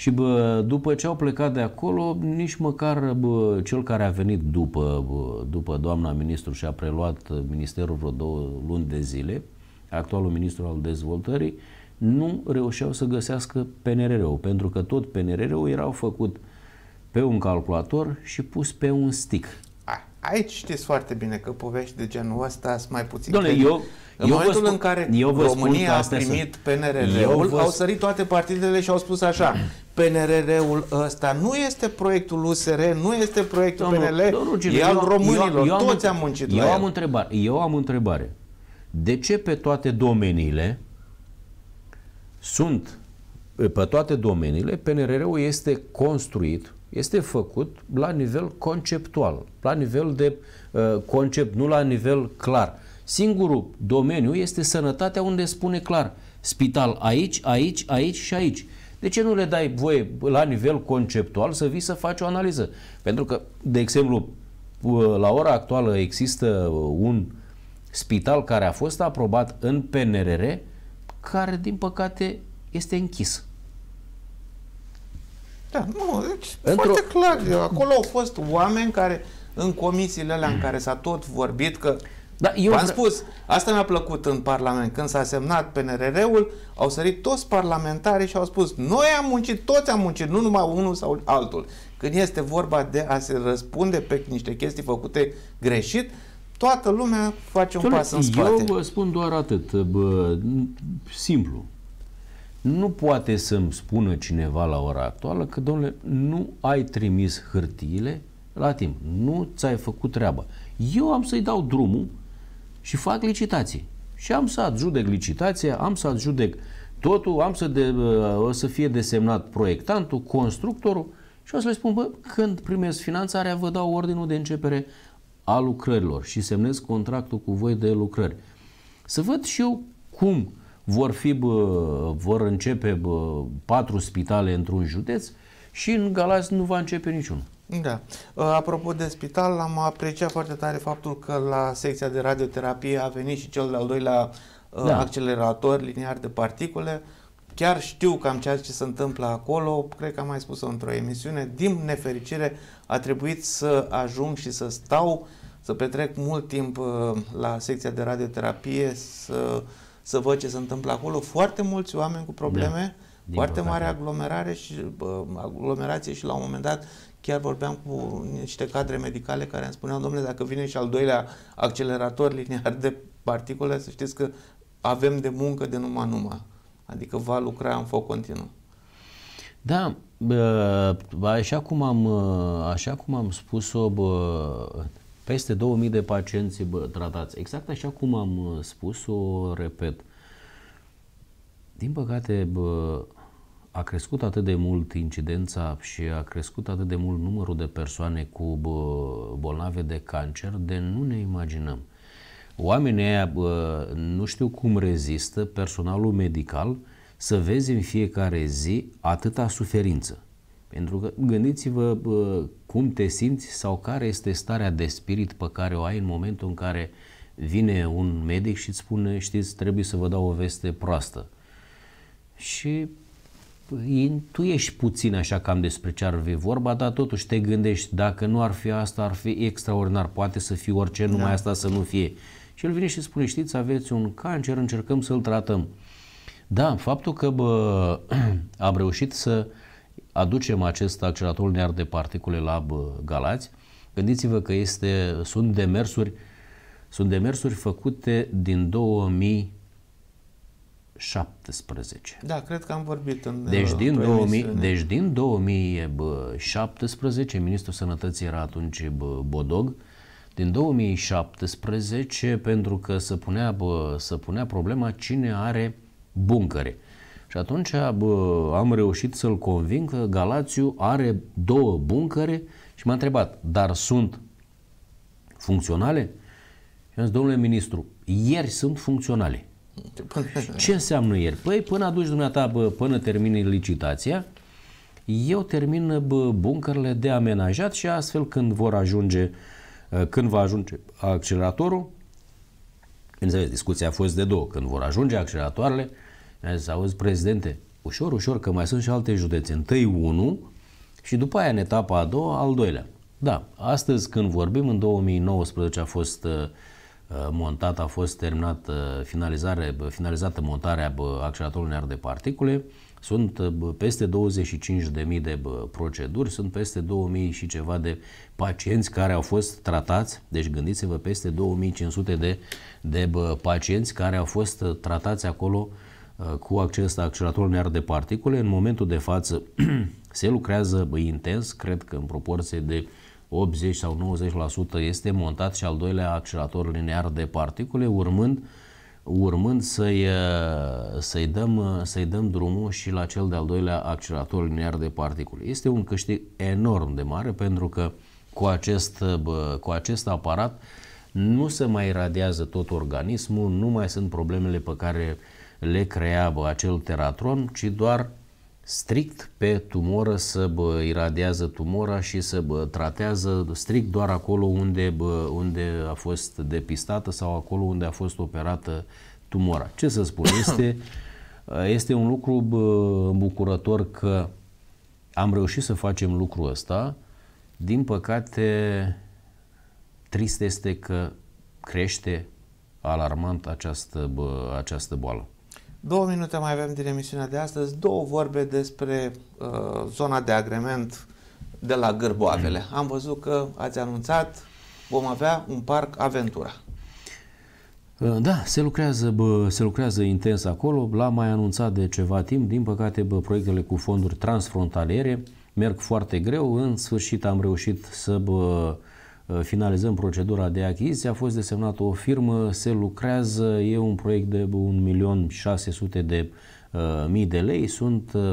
și bă, după ce au plecat de acolo, nici măcar bă, cel care a venit după, bă, după doamna ministru și a preluat ministerul vreo două luni de zile, actualul ministru al dezvoltării, nu reușeau să găsească PNRR-ul, pentru că tot PNRR-ul erau făcut pe un calculator și pus pe un stick. Aici știți foarte bine că povești de genul ăsta sunt mai puțin Doamne, eu, în eu momentul spun, în care eu vă România spun a primit să... PNRR-ul, vă... au sărit toate partidele și au spus așa PNRR-ul ăsta nu este proiectul USR, nu este proiectul Domnul, PNL, domnul Gine, e al eu, românilor, eu, eu toți am, am muncit eu la am Întrebare, eu am întrebare. De ce pe toate domeniile sunt, pe toate domeniile, PNRR-ul este construit, este făcut la nivel conceptual, la nivel de uh, concept, nu la nivel clar. Singurul domeniu este sănătatea unde spune clar, spital aici, aici, aici și aici. De ce nu le dai voie la nivel conceptual să vii să faci o analiză? Pentru că, de exemplu, uh, la ora actuală există uh, un spital care a fost aprobat în PNRR, care, din păcate, este închis. Da, nu, deci Într-o... foarte clar. Acolo au fost oameni care, în comisiile alea în care s-a tot vorbit că da, eu V-am spus, asta mi-a plăcut în Parlament. Când s-a semnat PNRR-ul, au sărit toți parlamentarii și au spus noi am muncit, toți am muncit, nu numai unul sau altul. Când este vorba de a se răspunde pe niște chestii făcute greșit, toată lumea face un Cele, pas în spate. Eu vă spun doar atât, bă, simplu. Nu poate să-mi spună cineva la ora actuală că, domnule, nu ai trimis hârtiile la timp, nu ți-ai făcut treaba. Eu am să-i dau drumul și fac licitații. Și am să adjudec licitația, am să adjudec totul, am să de, uh, o să fie desemnat proiectantul, constructorul și o să le spun, bă, când primesc finanțarea, vă dau ordinul de începere a lucrărilor și semnez contractul cu voi de lucrări. Să văd și eu cum vor fi, bă, vor începe bă, patru spitale într-un județ și în Galați nu va începe niciunul. Da. Uh, apropo de spital, am apreciat foarte tare faptul că la secția de radioterapie a venit și cel de-al doilea uh, da. accelerator liniar de particule. Chiar știu cam ceea ce se întâmplă acolo, cred că am mai spus-o într-o emisiune. Din nefericire a trebuit să ajung și să stau, să petrec mult timp uh, la secția de radioterapie, să, să văd ce se întâmplă acolo. Foarte mulți oameni cu probleme. Da. Din foarte mare aglomerare și uh, aglomerație și la un moment dat Chiar vorbeam cu niște cadre medicale care îmi spuneau, domnule, dacă vine și al doilea accelerator linear de particule, să știți că avem de muncă de numai numai. Adică va lucra în foc continuu. Da, așa cum am, așa cum am spus-o, bă, peste 2000 de pacienți bă, tratați. Exact așa cum am uh, spus-o, repet. Din păcate, bă, a crescut atât de mult incidența și a crescut atât de mult numărul de persoane cu bolnave de cancer de nu ne imaginăm. Oamenii aia, nu știu cum rezistă personalul medical să vezi în fiecare zi atâta suferință. Pentru că gândiți-vă cum te simți sau care este starea de spirit pe care o ai în momentul în care vine un medic și îți spune, știți, trebuie să vă dau o veste proastă. Și tu ești puțin așa cam despre ce ar fi vorba, dar totuși te gândești, dacă nu ar fi asta, ar fi extraordinar, poate să fie orice, da. numai da. asta să nu fie. Și el vine și spune, știți, aveți un cancer, încercăm să-l tratăm. Da, faptul că bă, (clears throat) am reușit să aducem acest accelerator linear de particule la bă, Galați, gândiți-vă că este, sunt demersuri sunt demersuri făcute din 2000 2017. Da, cred că am vorbit în Deci uh, din, 2000, deci din 2017, Ministrul Sănătății era atunci Bodog, din 2017, pentru că se punea, bă, se punea problema cine are buncăre. Și atunci bă, am reușit să-l conving că Galațiu are două buncăre și m-a întrebat, dar sunt funcționale? Și am zis, domnule ministru, ieri sunt funcționale. Ce înseamnă el? Păi până aduci dumneata, bă, până termini licitația, eu termin bă, buncările de amenajat și astfel când vor ajunge, ă, când va ajunge acceleratorul, înțeles, discuția a fost de două, când vor ajunge acceleratoarele, mi-a zis, auzi, prezidente, ușor, ușor, că mai sunt și alte județe. Întâi unul și după aia în etapa a doua, al doilea. Da, astăzi când vorbim, în 2019 a fost uh, Uh, montat, a fost terminată uh, finalizare, finalizată montarea acceleratorului de particule. Sunt uh, peste 25.000 de proceduri, sunt peste 2.000 și ceva de pacienți care au fost tratați, deci gândiți-vă peste 2.500 de, de pacienți care au fost tratați acolo cu acest accelerator linear de particule. În momentul de față (clears throat) se lucrează intens, cred că în proporție de 80 sau 90% este montat și al doilea accelerator linear de particule, urmând, urmând să-i, uh, să-i, dăm, uh, să-i dăm drumul și la cel de-al doilea accelerator linear de particule. Este un câștig enorm de mare pentru că cu acest, uh, cu acest aparat nu se mai radiază tot organismul, nu mai sunt problemele pe care le crea bă, acel teratron, ci doar strict pe tumoră să bă, iradează tumora și să bă, tratează strict doar acolo unde, bă, unde a fost depistată sau acolo unde a fost operată tumora. Ce să spun, (coughs) este, este un lucru bă, îmbucurător că am reușit să facem lucrul ăsta. Din păcate, trist este că crește alarmant această, bă, această boală. Două minute mai avem din emisiunea de astăzi, două vorbe despre uh, zona de agrement de la Gârboavele. Am văzut că ați anunțat, vom avea un parc Aventura. Uh, da, se lucrează, bă, se lucrează intens acolo. L-am mai anunțat de ceva timp. Din păcate, bă, proiectele cu fonduri transfrontaliere merg foarte greu. În sfârșit am reușit să bă, Uh, finalizăm procedura de achiziție, a fost desemnată o firmă, se lucrează, e un proiect de 1.600.000 de uh, mii de lei, sunt, uh,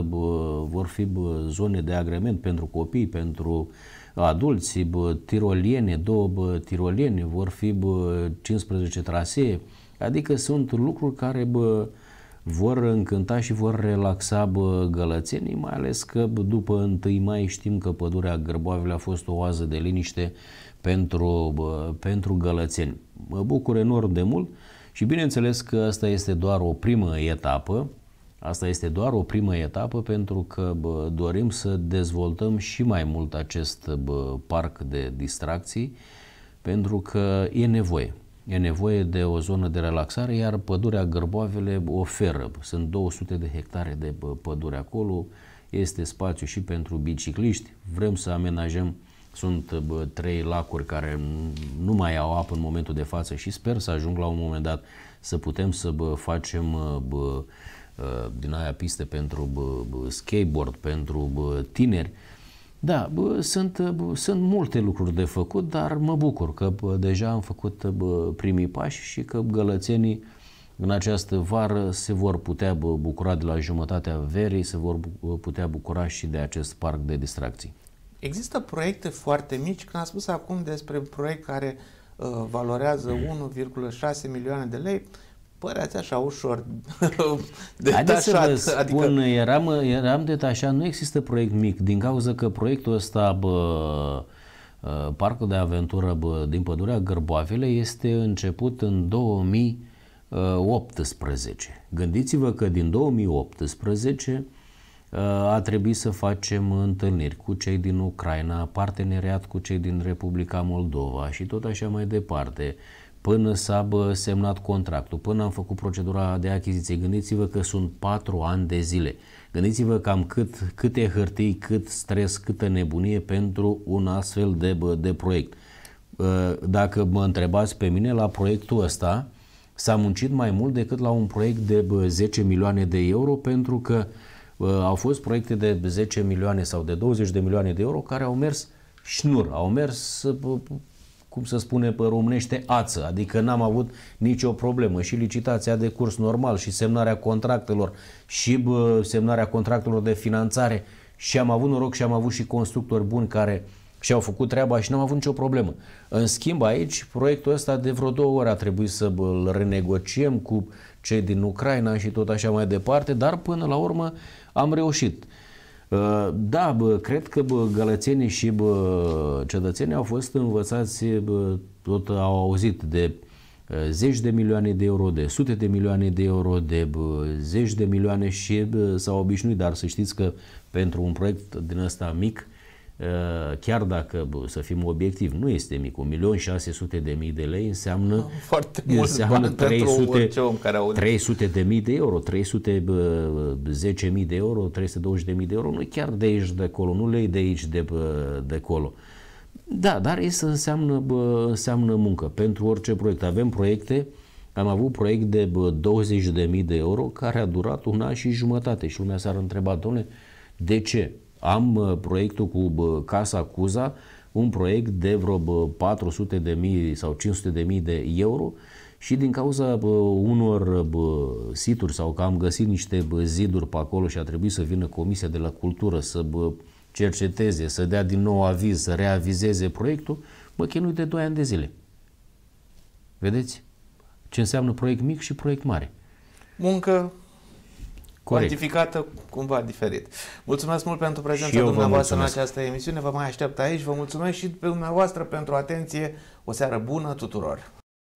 vor fi zone de agrement pentru copii, pentru adulți, tiroliene, două tiroliene, vor fi 15 trasee, adică sunt lucruri care bă, vor încânta și vor relaxa bă, gălățenii, mai ales că după 1 mai știm că pădurea Gârboavele a fost o oază de liniște pentru, pentru gălățeni. Mă bucur enorm de mult și bineînțeles că asta este doar o primă etapă, asta este doar o primă etapă pentru că bă, dorim să dezvoltăm și mai mult acest bă, parc de distracții pentru că e nevoie. E nevoie de o zonă de relaxare, iar pădurea Gărboavele oferă. Sunt 200 de hectare de pădure acolo, este spațiu și pentru bicicliști. Vrem să amenajăm sunt bă, trei lacuri care nu mai au apă în momentul de față și sper să ajung la un moment dat să putem să bă, facem bă, ă, din aia piste pentru bă, skateboard, pentru bă, tineri. Da, bă, sunt, bă, sunt multe lucruri de făcut, dar mă bucur că bă, deja am făcut bă, primii pași și că gălățenii în această vară se vor putea bă, bucura de la jumătatea verii, se vor putea bucura și de acest parc de distracții. Există proiecte foarte mici, când am spus acum despre un proiect care uh, valorează 1,6 milioane de lei, păreați așa ușor (laughs) detașat. să adică... spun, eram, eram detașat, nu există proiect mic, din cauza că proiectul ăsta, bă, uh, Parcul de Aventură bă, din pădurea Gârboafele este început în 2018. Uh, Gândiți-vă că din 2018 Uh, a trebuit să facem întâlniri cu cei din Ucraina, parteneriat cu cei din Republica Moldova și tot așa mai departe, până s-a semnat contractul, până am făcut procedura de achiziție. Gândiți-vă că sunt patru ani de zile. Gândiți-vă cam cât, câte hârtii, cât stres, câtă nebunie pentru un astfel de, de proiect. Uh, dacă mă întrebați pe mine, la proiectul ăsta s-a muncit mai mult decât la un proiect de 10 milioane de euro pentru că uh, Uh, au fost proiecte de 10 milioane sau de 20 de milioane de euro care au mers șnur, au mers uh, uh, cum să spune pe românește, ață, adică n-am avut nicio problemă și licitația de curs normal și semnarea contractelor și semnarea contractelor de finanțare și am avut noroc și am avut și constructori buni care și-au făcut treaba și n-am avut nicio problemă. În schimb aici, proiectul ăsta de vreo două ore a trebuit să îl renegociem cu cei din Ucraina și tot așa mai departe, dar până la urmă uh, am reușit. Uh, da, bă, cred că bă, gălățenii și bă, cetățenii au fost învățați, bă, tot au auzit de uh, zeci de milioane de euro, de sute de milioane de euro, de bă, zeci de milioane și s-au obișnuit, dar să știți că pentru un proiect din ăsta mic, Eh, chiar dacă, să fim obiectivi, nu este mic, 1.600.000 de lei înseamnă, Foarte înseamnă 300, om care 300 de mii de euro, 310.000 de euro, 320.000 de euro, nu chiar de aici de acolo, nu lei de aici de, de acolo. Da, dar este înseamnă, înseamnă muncă pentru orice proiect. Avem proiecte, am avut proiect de 20.000 de euro care a durat un an și jumătate și lumea s-ar întreba, domnule, de ce? Am uh, proiectul cu uh, Casa Cuza, un proiect de vreo 400 uh, de mii sau 500 de mii de euro și din cauza unor situri sau că am găsit niște ziduri pe acolo și a trebuit să vină Comisia de la Cultură să cerceteze, să dea din nou aviz, să reavizeze proiectul, mă chinui de 2 ani de zile. Vedeți? Ce înseamnă proiect mic și proiect mare. Muncă, Corect. cuantificată cumva diferit. Mulțumesc mult pentru prezența dumneavoastră în această emisiune. Vă mai aștept aici. Vă mulțumesc și pe dumneavoastră pentru atenție. O seară bună tuturor!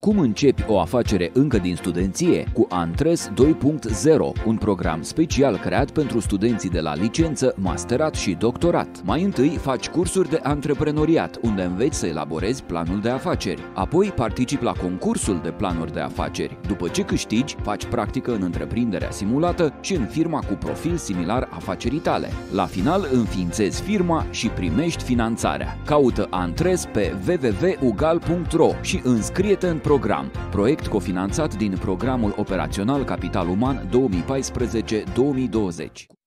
Cum începi o afacere încă din studenție? Cu Antres 2.0, un program special creat pentru studenții de la licență, masterat și doctorat. Mai întâi faci cursuri de antreprenoriat, unde înveți să elaborezi planul de afaceri. Apoi participi la concursul de planuri de afaceri. După ce câștigi, faci practică în întreprinderea simulată și în firma cu profil similar afacerii tale. La final înființezi firma și primești finanțarea. Caută Antres pe www.ugal.ro și înscrie-te în program program, proiect cofinanțat din Programul Operațional Capital Uman 2014-2020.